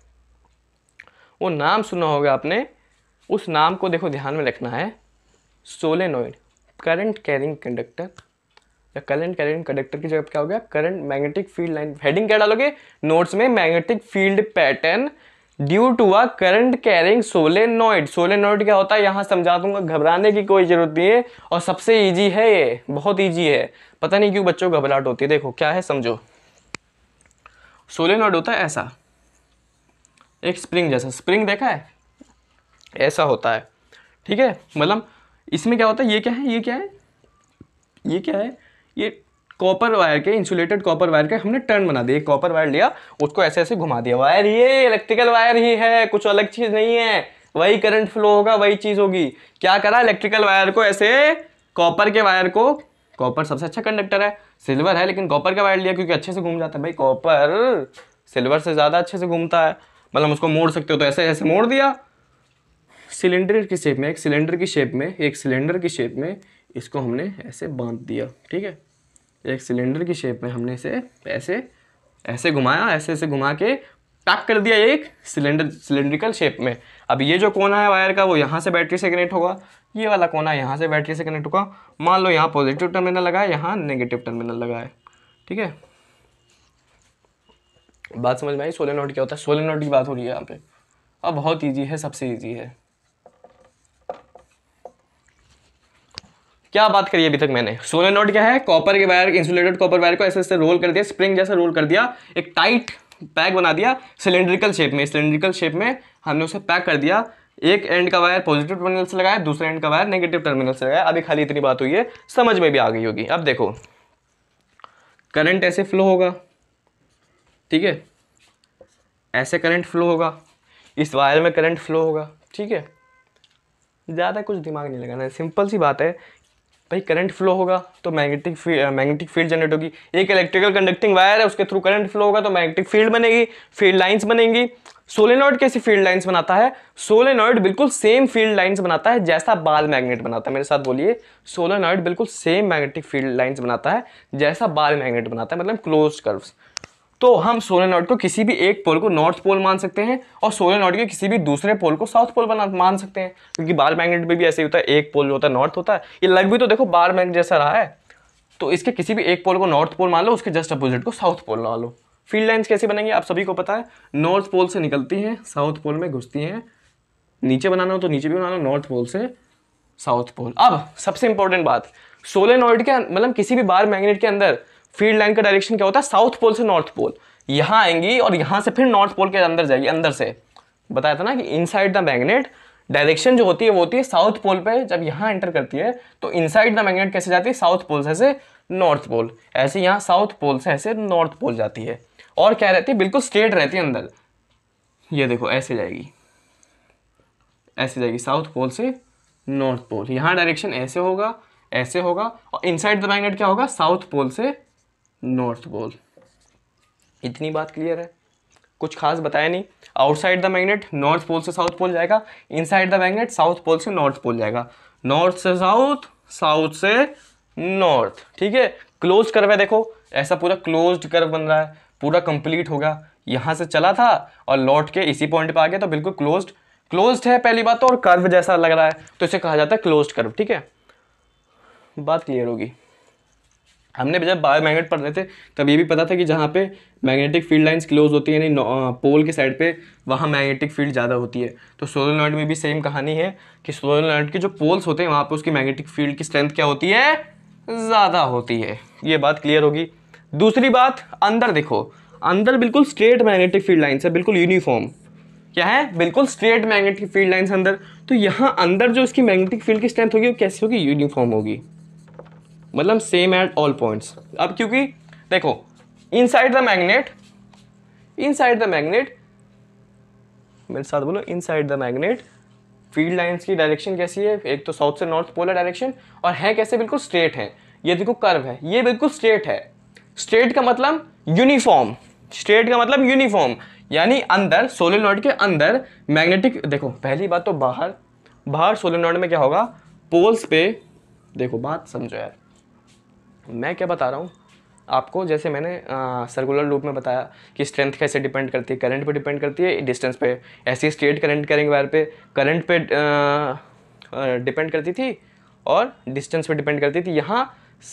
वो नाम सुना होगा आपने उस नाम को देखो ध्यान में रखना है सोलेनोइड करंट कैरिंग कंडक्टर या करंट करंट कंडक्टर की जगह क्या हो गया current magnetic field line heading क्या डालोगे नोट्स में magnetic field pattern due to a current carrying solenoid solenoid क्या होता है यहाँ समझा दूंगा घबराने की कोई जरूरत नहीं है और सबसे ईजी है ये बहुत ईजी है पता नहीं क्यों बच्चों घबराहट होती है देखो क्या है समझो सोलेनॉइड होता है ऐसा एक स्प्रिंग जैसा स्प्रिंग देखा है ऐसा होता है ठीक है मतलब इसमें क्या होता है ये क्या है ये क्या है ये क्या है ये कॉपर वायर के इंसुलेटेड कॉपर वायर के हमने टर्न बना दिया कॉपर वायर लिया उसको ऐसे ऐसे घुमा दिया वायर ये इलेक्ट्रिकल वायर ही है कुछ अलग चीज़ नहीं है वही करंट फ्लो होगा वही चीज़ होगी क्या करा इलेक्ट्रिकल वायर को ऐसे कॉपर के वायर को कॉपर सबसे अच्छा कंडक्टर है सिल्वर है लेकिन कॉपर का वायर लिया क्योंकि अच्छे से घूम जाता है भाई कॉपर सिल्वर से ज़्यादा अच्छे से घूमता है मतलब उसको मोड़ सकते हो तो ऐसे ऐसे मोड़ दिया सिलेंडर की शेप में एक सिलेंडर की शेप में एक सिलेंडर की शेप में इसको हमने ऐसे बांध दिया ठीक है एक सिलेंडर की शेप में हमने इसे ऐसे ऐसे घुमाया ऐसे ऐसे घुमा के पैक कर दिया एक सिलेंडर सिलेंड्रिकल शेप में अब ये जो कोना है वायर का वो यहाँ से बैटरी से कनेक्ट होगा ये वाला कोना यहाँ से बैटरी से कनेक्ट होगा मान लो यहाँ पॉजिटिव टर्मिनल लगा है यहाँ नेगेटिव टर्मिनल लगा है ठीक है बात समझ में आई सोलह नोट क्या होता है सोलह नोट की बात हो रही है यहाँ पे अब बहुत ईजी है सबसे ईजी है क्या बात करी अभी तक मैंने सोलर नोट क्या है कॉपर के वायर इंसुलेटेड कॉपर वायर को ऐसे ऐसे रोल कर दिया स्प्रिंग जैसे रोल कर दिया एक टाइट पैक बना दिया सिलेंड्रिकल शेप में सिलेंड्रिकल शेप में हमने उसे पैक कर दिया एक एंड का वायर पॉजिटिव टर्मिनल से लगाया दूसरे एंड का वायर नेगेटिव टर्मिनल से लगाया अभी खाली इतनी बात हुई है समझ में भी आ गई होगी अब देखो करंट ऐसे फ्लो होगा ठीक है ऐसे करंट फ्लो होगा इस वायर में करंट फ्लो होगा ठीक है ज़्यादा कुछ दिमाग नहीं लगाना है सिंपल सी बात है भाई करंट फ्लो होगा तो मैग्नेटिक मैग्नेटिक फील्ड जनरेट होगी एक इलेक्ट्रिकल कंडक्टिंग वायर है उसके थ्रू करंट फ्लो होगा तो मैग्नेटिक फील्ड बनेगी फील्ड लाइंस बनेंगी सोलेनॉइड कैसी फील्ड लाइंस बनाता है सोलेनॉइड बिल्कुल सेम फील्ड लाइंस बनाता है जैसा बाल मैग्नेट बनाता है मेरे साथ बोलिए सोलेनॉइड बिल्कुल सेम मैग्नेटिक फील्ड लाइंस बनाता है जैसा बाल मैग्नेट बनाता है मतलब क्लोज कर्व्स तो हम नॉट को किसी भी एक पोल को नॉर्थ पोल मान सकते हैं और सोलर नॉट के किसी भी दूसरे पोल को साउथ पोल बना मान सकते हैं क्योंकि बार मैग्नेट में भी ऐसे ही होता है एक पोल जो होता है नॉर्थ होता है ये लग भी तो देखो बार मैग्नेट जैसा रहा है तो इसके किसी भी एक पोल को नॉर्थ पोल मान लो उसके जस्ट अपोजिट को साउथ पोल ला लो फील्ड लाइन्स कैसे बनेंगे आप सभी को पता है नॉर्थ पोल से निकलती हैं साउथ पोल में घुसती हैं नीचे बनाना हो तो नीचे भी बनाना नॉर्थ पोल से साउथ पोल अब सबसे इंपॉर्टेंट बात सोलर सोलेनॉइड के अं-, मतलब किसी भी बार मैग्नेट के अंदर फील्ड लाइन का डायरेक्शन क्या होता है साउथ पोल से नॉर्थ पोल यहाँ आएंगी और यहाँ से फिर नॉर्थ पोल के अंदर जाएगी अंदर से बताया था ना कि इनसाइड द मैग्नेट डायरेक्शन जो होती है वो होती है साउथ पोल पे जब यहाँ एंटर करती है तो इनसाइड द मैग्नेट कैसे जाती है साउथ पोल से ऐसे नॉर्थ पोल ऐसे यहाँ साउथ पोल से ऐसे नॉर्थ पोल जाती है और क्या रहती है बिल्कुल स्ट्रेट रहती है अंदर ये देखो ऐसे जाएगी ऐसे जाएगी साउथ पोल से नॉर्थ पोल यहाँ डायरेक्शन ऐसे होगा ऐसे होगा और इनसाइड द मैग्नेट क्या होगा साउथ पोल से नॉर्थ पोल इतनी बात क्लियर है कुछ खास बताया नहीं outside the magnet north pole से साउथ पोल जाएगा inside the magnet south pole से नॉर्थ पोल जाएगा नॉर्थ से साउथ साउथ से नॉर्थ ठीक है क्लोज कर्व है देखो ऐसा पूरा क्लोज्ड कर्व बन रहा है पूरा कंप्लीट होगा यहाँ से चला था और लौट के इसी पॉइंट पे आ गया तो बिल्कुल क्लोज्ड क्लोज्ड है पहली बात तो और कर्व जैसा लग रहा है तो इसे कहा जाता है क्लोज्ड कर्व ठीक है बात क्लियर होगी हमने जब बायो मैगनेट पढ़ रहे थे तब ये भी पता था कि जहाँ पे मैग्नेटिक फील्ड लाइंस क्लोज होती है यानी पोल के साइड पे वहाँ मैग्नेटिक फील्ड ज़्यादा होती है तो सोलर में भी सेम कहानी है कि सोलर के जो पोल्स होते हैं वहाँ पर उसकी मैग्नेटिक फील्ड की स्ट्रेंथ क्या होती है ज़्यादा होती है ये बात क्लियर होगी दूसरी बात अंदर देखो अंदर बिल्कुल स्ट्रेट मैग्नेटिक फील्ड लाइन्स है बिल्कुल यूनिफॉर्म क्या है बिल्कुल स्ट्रेट मैग्नेटिक फील्ड लाइन्स अंदर तो यहाँ अंदर जो उसकी मैग्नेटिक फील्ड की स्ट्रेंथ होगी वो कैसी होगी यूनिफॉर्म होगी मतलब सेम एट ऑल पॉइंट्स अब क्योंकि देखो inside the magnet inside the magnet मेरे साथ बोलो inside the magnet field lines की डायरेक्शन कैसी है एक तो साउथ से नॉर्थ पोल डायरेक्शन और है कैसे बिल्कुल स्ट्रेट है ये देखो कर्व है ये बिल्कुल स्ट्रेट है स्ट्रेट का मतलब यूनिफॉर्म स्ट्रेट का मतलब यूनिफॉर्म यानी अंदर सोलेनॉइड के अंदर मैग्नेटिक देखो पहली बात तो बाहर बाहर नॉड में क्या होगा पोल्स पे देखो बात समझो यार मैं क्या बता रहा हूँ आपको जैसे मैंने सर्कुलर लूप में बताया कि स्ट्रेंथ कैसे डिपेंड करती है करंट पे डिपेंड करती है डिस्टेंस पे ऐसी स्ट्रेट करंट करेंगे वायर पे करंट पे डिपेंड करती थी और डिस्टेंस पे डिपेंड करती थी यहाँ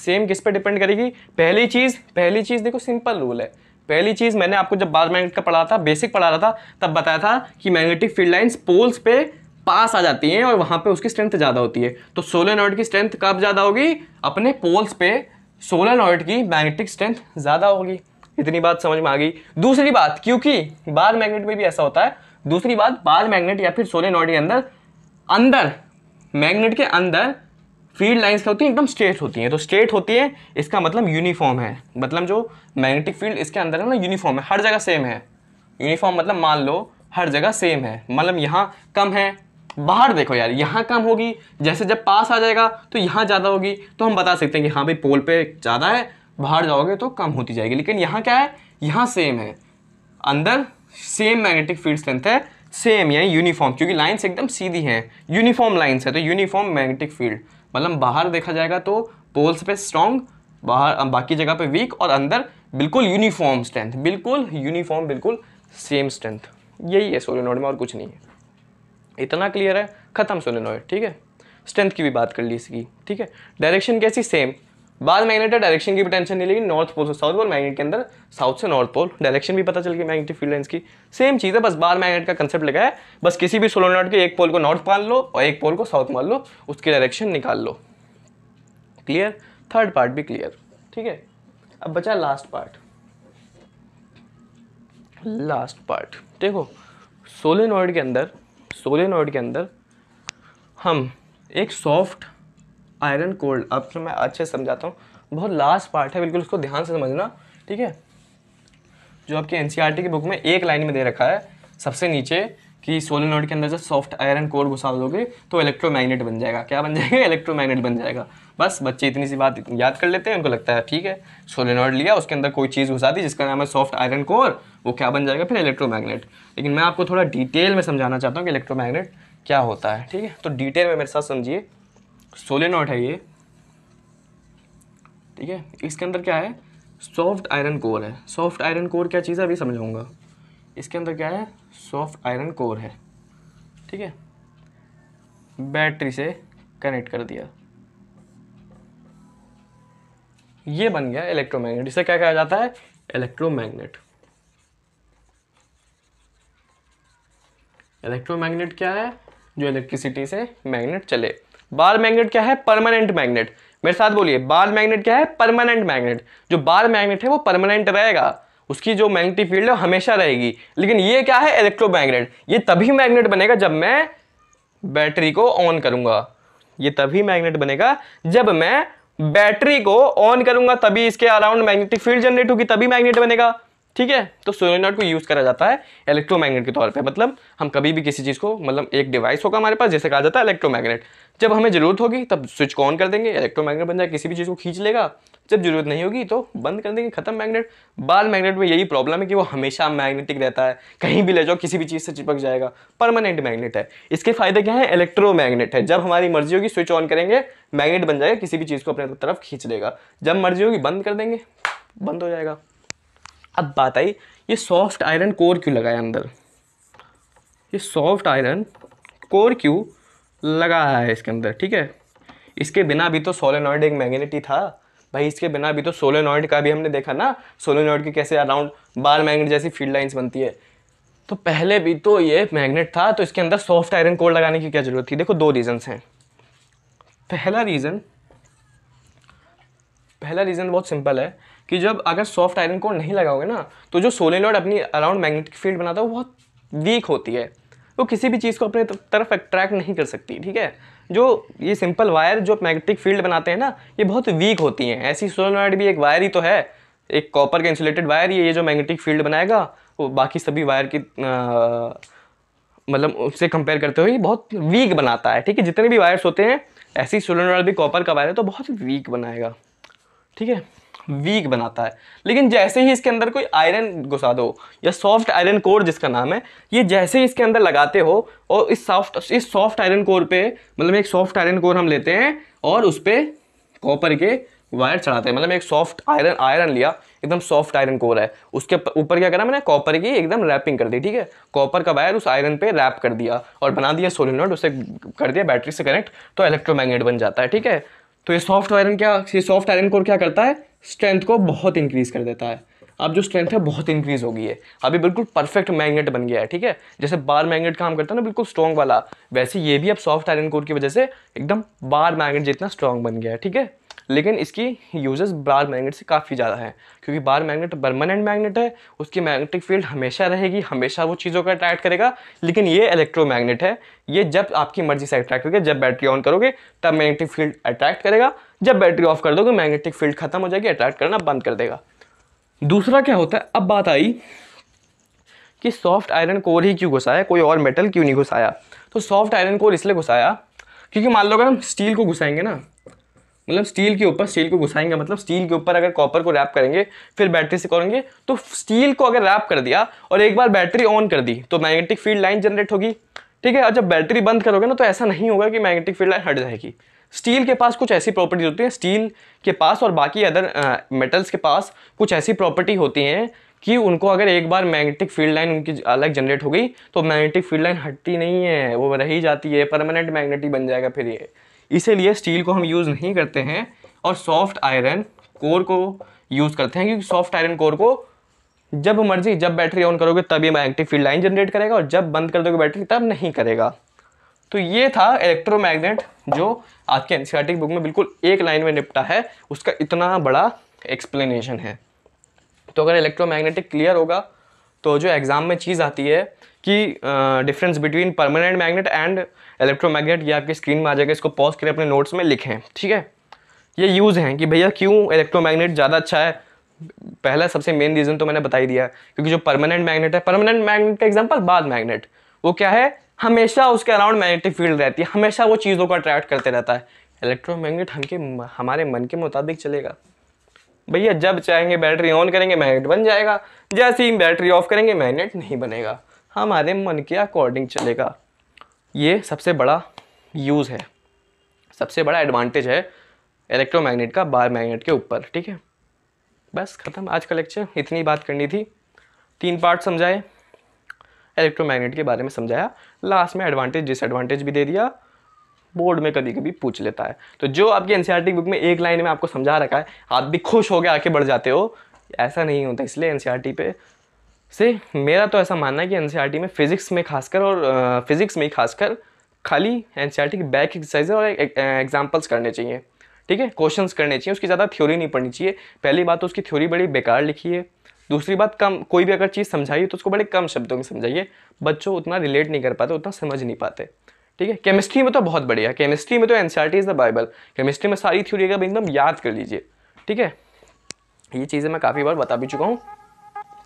सेम किस पे डिपेंड करेगी पहली चीज़ पहली चीज़ देखो सिंपल रूल है पहली चीज़ मैंने आपको जब बार मैग्नेट का पढ़ा था बेसिक पढ़ा रहा था तब बताया था कि मैग्नेटिक फील्ड लाइन्स पोल्स पे पास आ जाती हैं और वहाँ पे उसकी स्ट्रेंथ ज़्यादा होती है तो सोलर नॉट की स्ट्रेंथ कब ज़्यादा होगी अपने पोल्स पे सोलर नॉइट की मैग्नेटिक स्ट्रेंथ ज़्यादा होगी इतनी बात समझ में आ गई दूसरी बात क्योंकि बार मैग्नेट में भी ऐसा होता है दूसरी बात बार मैग्नेट या फिर सोलर नॉइट के अंदर अंदर मैग्नेट के अंदर फील्ड लाइंस क्या होती हैं एकदम स्ट्रेट होती हैं तो स्ट्रेट होती है इसका मतलब यूनिफॉर्म है मतलब जो मैग्नेटिक फील्ड इसके अंदर है ना यूनिफॉर्म है हर जगह सेम है यूनिफॉर्म मतलब मान लो हर जगह सेम है मतलब यहाँ कम है बाहर देखो यार यहाँ कम होगी जैसे जब पास आ जाएगा तो यहाँ ज़्यादा होगी तो हम बता सकते हैं कि हाँ भाई पोल पे ज़्यादा है बाहर जाओगे तो कम होती जाएगी लेकिन यहाँ क्या है यहाँ सेम है अंदर सेम मैग्नेटिक फील्ड स्ट्रेंथ है सेम यानी यूनिफॉर्म क्योंकि लाइन्स एकदम सीधी हैं यूनिफॉर्म लाइन्स है तो यूनिफॉर्म मैग्नेटिक फील्ड मतलब बाहर देखा जाएगा तो पोल्स पे स्ट्रॉन्ग बाहर बाकी जगह पे वीक और अंदर बिल्कुल यूनिफॉर्म स्ट्रेंथ बिल्कुल यूनिफॉर्म बिल्कुल सेम स्ट्रेंथ यही है सोलोनोड में और कुछ नहीं है इतना क्लियर है ख़त्म सोलेनॉयड ठीक है स्ट्रेंथ की भी बात कर ली इसकी ठीक है डायरेक्शन कैसी सेम बाल मैग्नेट है डायरेक्शन की भी टेंशन नहीं लेगी नॉर्थ पोल से साउथ पोल मैग्नेट के अंदर साउथ से नॉर्थ पोल डायरेक्शन भी पता चल गया मैग्नेटिक फील्ड लाइन्स की सेम चीज़ है बस बार मैग्नेट का कंसेप्ट लगा है बस किसी भी सोलोनॉट के एक पोल को नॉर्थ मान लो और एक पोल को साउथ मान लो उसकी डायरेक्शन निकाल लो क्लियर थर्ड पार्ट भी क्लियर ठीक है अब बचा लास्ट पार्ट लास्ट पार्ट देखो सोलेनॉइड के अंदर सोलेनॉइड के अंदर हम एक सॉफ्ट आयरन कोल्ड अब तो मैं अच्छे से समझाता हूँ बहुत लास्ट पार्ट है बिल्कुल उसको ध्यान से समझना ठीक है जो आपके एन e की बुक में एक लाइन में दे रखा है सबसे नीचे कि सोलेनॉइड के अंदर जब सॉफ्ट आयरन कोर घुसा दोगे तो इलेक्ट्रोमैग्नेट बन जाएगा क्या बन जाएगा इलेक्ट्रोमैग्नेट बन जाएगा बस बच्चे इतनी सी बात याद कर लेते हैं उनको लगता है ठीक है सोलेनॉइड लिया उसके अंदर कोई चीज़ घुसा दी जिसका नाम है सॉफ्ट आयरन कोर वो क्या बन जाएगा फिर इलेक्ट्रोमैग्नेट लेकिन मैं आपको थोड़ा डिटेल में समझाना चाहता हूँ कि इलेक्ट्रोमैग्नेट क्या होता है ठीक है तो डिटेल में मेरे साथ समझिए सोलेनॉट है ये ठीक है इसके अंदर क्या है सॉफ्ट आयरन कोर है सॉफ्ट आयरन कोर क्या चीज़ है अभी समझाऊंगा इसके अंदर क्या है सॉफ्ट आयरन कोर है ठीक है बैटरी से कनेक्ट कर दिया ये बन गया इलेक्ट्रोमैग्नेट इसे क्या कहा जाता है इलेक्ट्रोमैग्नेट इलेक्ट्रोमैग्नेट क्या है जो इलेक्ट्रिसिटी से मैग्नेट चले बार मैग्नेट क्या है परमानेंट मैग्नेट मेरे साथ बोलिए बार मैग्नेट क्या है परमानेंट मैग्नेट जो बार मैग्नेट है वो परमानेंट रहेगा उसकी जो मैग्नेटिक फील्ड है वो हमेशा रहेगी लेकिन ये क्या है इलेक्ट्रोमैग्नेट ये तभी मैग्नेट बनेगा जब मैं बैटरी को ऑन करूँगा ये तभी मैग्नेट बनेगा जब मैं बैटरी को ऑन करूंगा तभी इसके अराउंड मैग्नेटिक फील्ड जनरेट होगी तभी मैग्नेट बनेगा ठीक है तो सोलोनॉइड को यूज़ करा जाता है इलेक्ट्रोमैग्नेट के तौर पे मतलब हम कभी भी किसी चीज़ को मतलब एक डिवाइस होगा हमारे पास जैसे कहा जाता है इलेक्ट्रोमैग्नेट जब हमें ज़रूरत होगी तब स्विच को ऑन कर देंगे इलेक्ट्रोमैग्नेट बन जाए किसी भी चीज़ को खींच लेगा जब जरूरत नहीं होगी तो बंद कर देंगे खत्म मैग्नेट बाल मैग्नेट में यही प्रॉब्लम है कि वो हमेशा मैग्नेटिक रहता है कहीं भी ले जाओ किसी भी चीज़ से चिपक जाएगा परमानेंट मैग्नेट है इसके फायदे क्या है इलेक्ट्रोमैग्नेट है जब हमारी मर्जी होगी स्विच ऑन करेंगे मैग्नेट बन जाएगा किसी भी चीज़ को अपने तरफ खींच लेगा जब मर्जी होगी बंद कर देंगे बंद हो जाएगा अब बात आई ये सॉफ्ट आयरन कोर क्यों लगाया अंदर ये सॉफ्ट आयरन कोर क्यों लगा है इसके अंदर ठीक है इसके बिना भी तो सोलेनॉइड एक मैग्नेट ही था भाई इसके बिना भी तो सोलेनॉइड का भी हमने देखा ना सोलेनॉइड के कैसे अराउंड बार मैग्नेट जैसी फील्ड लाइंस बनती है तो पहले भी तो ये मैग्नेट था तो इसके अंदर सॉफ्ट आयरन कोर लगाने की क्या ज़रूरत थी देखो दो रीजंस हैं पहला रीज़न पहला रीज़न बहुत सिंपल है कि जब अगर सॉफ्ट आयरन कोर नहीं लगाओगे ना तो जो सोलर लॉड अपनी अराउंड मैग्नेटिक फील्ड बनाता है वो बहुत वीक होती है वो किसी भी चीज़ को अपने तरफ अट्रैक्ट नहीं कर सकती ठीक है जो ये सिंपल वायर जो मैग्नेटिक फील्ड बनाते हैं ना ये बहुत वीक होती हैं ऐसी सोलर लॉड भी एक वायर ही तो है एक कॉपर का इंसुलेटेड वायर ये जो मैग्नेटिक फील्ड बनाएगा वो बाकी सभी वायर की मतलब उससे कंपेयर करते हुए बहुत वीक बनाता है ठीक है जितने भी वायर्स होते हैं ऐसी सोलर लॉड भी कॉपर का वायर है तो बहुत वीक बनाएगा ठीक है वीक बनाता है लेकिन जैसे ही इसके अंदर कोई आयरन घुसा दो या सॉफ्ट आयरन कोर जिसका नाम है ये जैसे ही इसके अंदर लगाते हो और इस सॉफ्ट इस सॉफ्ट आयरन कोर पे मतलब एक सॉफ्ट आयरन कोर हम लेते हैं और उस पर कॉपर के वायर चढ़ाते हैं मतलब एक सॉफ्ट आयरन आयरन लिया एकदम सॉफ्ट आयरन कोर है उसके ऊपर क्या करा मैंने कॉपर की एकदम रैपिंग कर दी ठीक है कॉपर का वायर उस आयरन पे रैप कर दिया और बना दिया सोलिनोड उसे कर दिया बैटरी से कनेक्ट तो इलेक्ट्रोमैग्नेट बन जाता है ठीक है तो ये सॉफ्ट आयरन क्या ये सॉफ्ट आयरन कोर क्या करता है स्ट्रेंथ को बहुत इंक्रीज़ कर देता है अब जो स्ट्रेंथ है बहुत इंक्रीज़ हो गई है अभी बिल्कुल परफेक्ट मैग्नेट बन गया है ठीक है जैसे बार मैग्नेट काम करता है ना बिल्कुल स्ट्रॉन्ग वाला वैसे ये भी अब सॉफ्ट आयरन कोर की वजह से एकदम बार मैग्नेट जितना स्ट्रॉन्ग बन गया है ठीक है लेकिन इसकी यूजेस बार मैग्नेट से काफ़ी ज़्यादा है क्योंकि बार मैग्नेट परमानेंट मैग्नेट है उसकी मैग्नेटिक फील्ड हमेशा रहेगी हमेशा वो चीज़ों का अट्रैक्ट करेगा लेकिन ये इलेक्ट्रोमैग्नेट है ये जब आपकी मर्जी से अट्रैक्ट करेगा जब बैटरी ऑन करोगे तब मैग्नेटिक फील्ड अट्रैक्ट करेगा जब बैटरी ऑफ कर दोगे मैग्नेटिक फील्ड खत्म हो जाएगी अट्रैक्ट करना बंद कर देगा दूसरा क्या होता है अब बात आई कि सॉफ्ट आयरन कोर ही क्यों घुसाया कोई और मेटल क्यों नहीं घुसाया तो सॉफ्ट आयरन कोर इसलिए घुसाया क्योंकि मान लो अगर हम स्टील को घुसाएंगे ना मतलब स्टील के ऊपर स्टील को घुसाएंगे मतलब स्टील के ऊपर अगर कॉपर को रैप करेंगे फिर बैटरी से करेंगे तो स्टील को अगर रैप कर दिया और एक बार बैटरी ऑन कर दी तो मैग्नेटिक फील्ड लाइन जनरेट होगी ठीक है और जब बैटरी बंद करोगे ना तो ऐसा नहीं होगा कि मैग्नेटिक फील्ड लाइन हट जाएगी स्टील के पास कुछ ऐसी प्रॉपर्टीज होती हैं स्टील के पास और बाकी अदर मेटल्स के पास कुछ ऐसी प्रॉपर्टी होती हैं कि उनको अगर एक बार मैग्नेटिक फील्ड लाइन उनकी अलग जनरेट हो गई तो मैग्नेटिक फील्ड लाइन हटती नहीं है वो रह ही जाती है परमानेंट मैग्नेटिक बन जाएगा फिर ये इसीलिए स्टील को हम यूज़ नहीं करते हैं और सॉफ्ट आयरन कोर को यूज़ करते हैं क्योंकि सॉफ्ट आयरन कोर को जब मर्जी जब बैटरी ऑन करोगे तब ये मैग्नेटिक फील्ड लाइन जनरेट करेगा और जब बंद कर दोगे बैटरी तब नहीं करेगा तो ये था इलेक्ट्रोमैग्नेट जो आपके एनसीआरटिक बुक में बिल्कुल एक लाइन में निपटा है उसका इतना बड़ा एक्सप्लेनेशन है तो अगर इलेक्ट्रोमैग्नेटिक क्लियर होगा तो जो एग्ज़ाम में चीज़ आती है कि difference between permanent magnet and electromagnet ये आपकी स्क्रीन में आ जाएगा इसको पॉज करें अपने नोट्स में लिखें ठीक है ये यूज़ हैं कि भैया क्यों इलेक्ट्रोमैग्नेट ज़्यादा अच्छा है पहला सबसे मेन रीज़न तो मैंने बताई दिया क्योंकि जो परमानेंट मैग्नेट है परमानेंट मैग्नेट का एग्जाम्पल बाद मैग्नेट वो क्या है हमेशा उसके अराउंड मैग्नेटिक फील्ड रहती है हमेशा वो चीज़ों को अट्रैक्ट करते रहता है इलेक्ट्रोमैग्नेट हमके हमारे मन के मुताबिक चलेगा भैया जब चाहेंगे बैटरी ऑन करेंगे मैग्नेट बन जाएगा जैसे ही बैटरी ऑफ करेंगे मैग्नेट नहीं बनेगा हमारे मन के अकॉर्डिंग चलेगा ये सबसे बड़ा यूज़ है सबसे बड़ा एडवांटेज है इलेक्ट्रोमैग्नेट का बार मैग्नेट के ऊपर ठीक है बस ख़त्म आज का लेक्चर इतनी बात करनी थी तीन पार्ट समझाए इलेक्ट्रोमैग्नेट के बारे में समझाया लास्ट में एडवांटेज डिसएडवांटेज भी दे दिया बोर्ड में कभी कभी पूछ लेता है तो जो आपकी एन बुक में एक लाइन में आपको समझा रखा है आप भी खुश हो गए आके बढ़ जाते हो ऐसा नहीं होता इसलिए एन e पे से मेरा तो ऐसा मानना है कि एन e में फ़िज़िक्स में खासकर और फिज़िक्स में ही खासकर खाली एन e की बैक एक्सरसाइज और एग्जाम्पल्स करने चाहिए ठीक है क्वेश्चन करने चाहिए उसकी ज़्यादा थ्योरी नहीं पढ़नी चाहिए पहली बात तो उसकी थ्योरी बड़ी बेकार लिखी है दूसरी बात कम कोई भी अगर चीज़ समझाइए तो उसको बड़े कम शब्दों में समझाइए बच्चों उतना रिलेट नहीं कर पाते उतना समझ नहीं पाते ठीक है केमिस्ट्री में तो बहुत बढ़िया केमिस्ट्री में तो N is the Bible chemistry में सारी थ्योरी का एकदम याद कर लीजिए ठीक है ये चीज़ें मैं काफ़ी बार बता भी चुका हूँ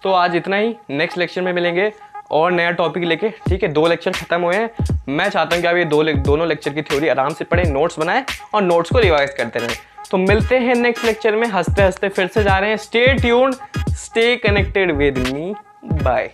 तो आज इतना ही नेक्स्ट लेक्चर में मिलेंगे और नया टॉपिक लेके ठीक है दो लेक्चर खत्म हुए हैं मैं चाहता हूँ कि आप ये दो ले, दोनों लेक्चर की थ्योरी आराम से पढ़ें नोट्स बनाएं और नोट्स को रिवाइज करते रहें तो मिलते हैं नेक्स्ट लेक्चर में हंसते हंसते फिर से जा रहे हैं stay tune stay connected with me bye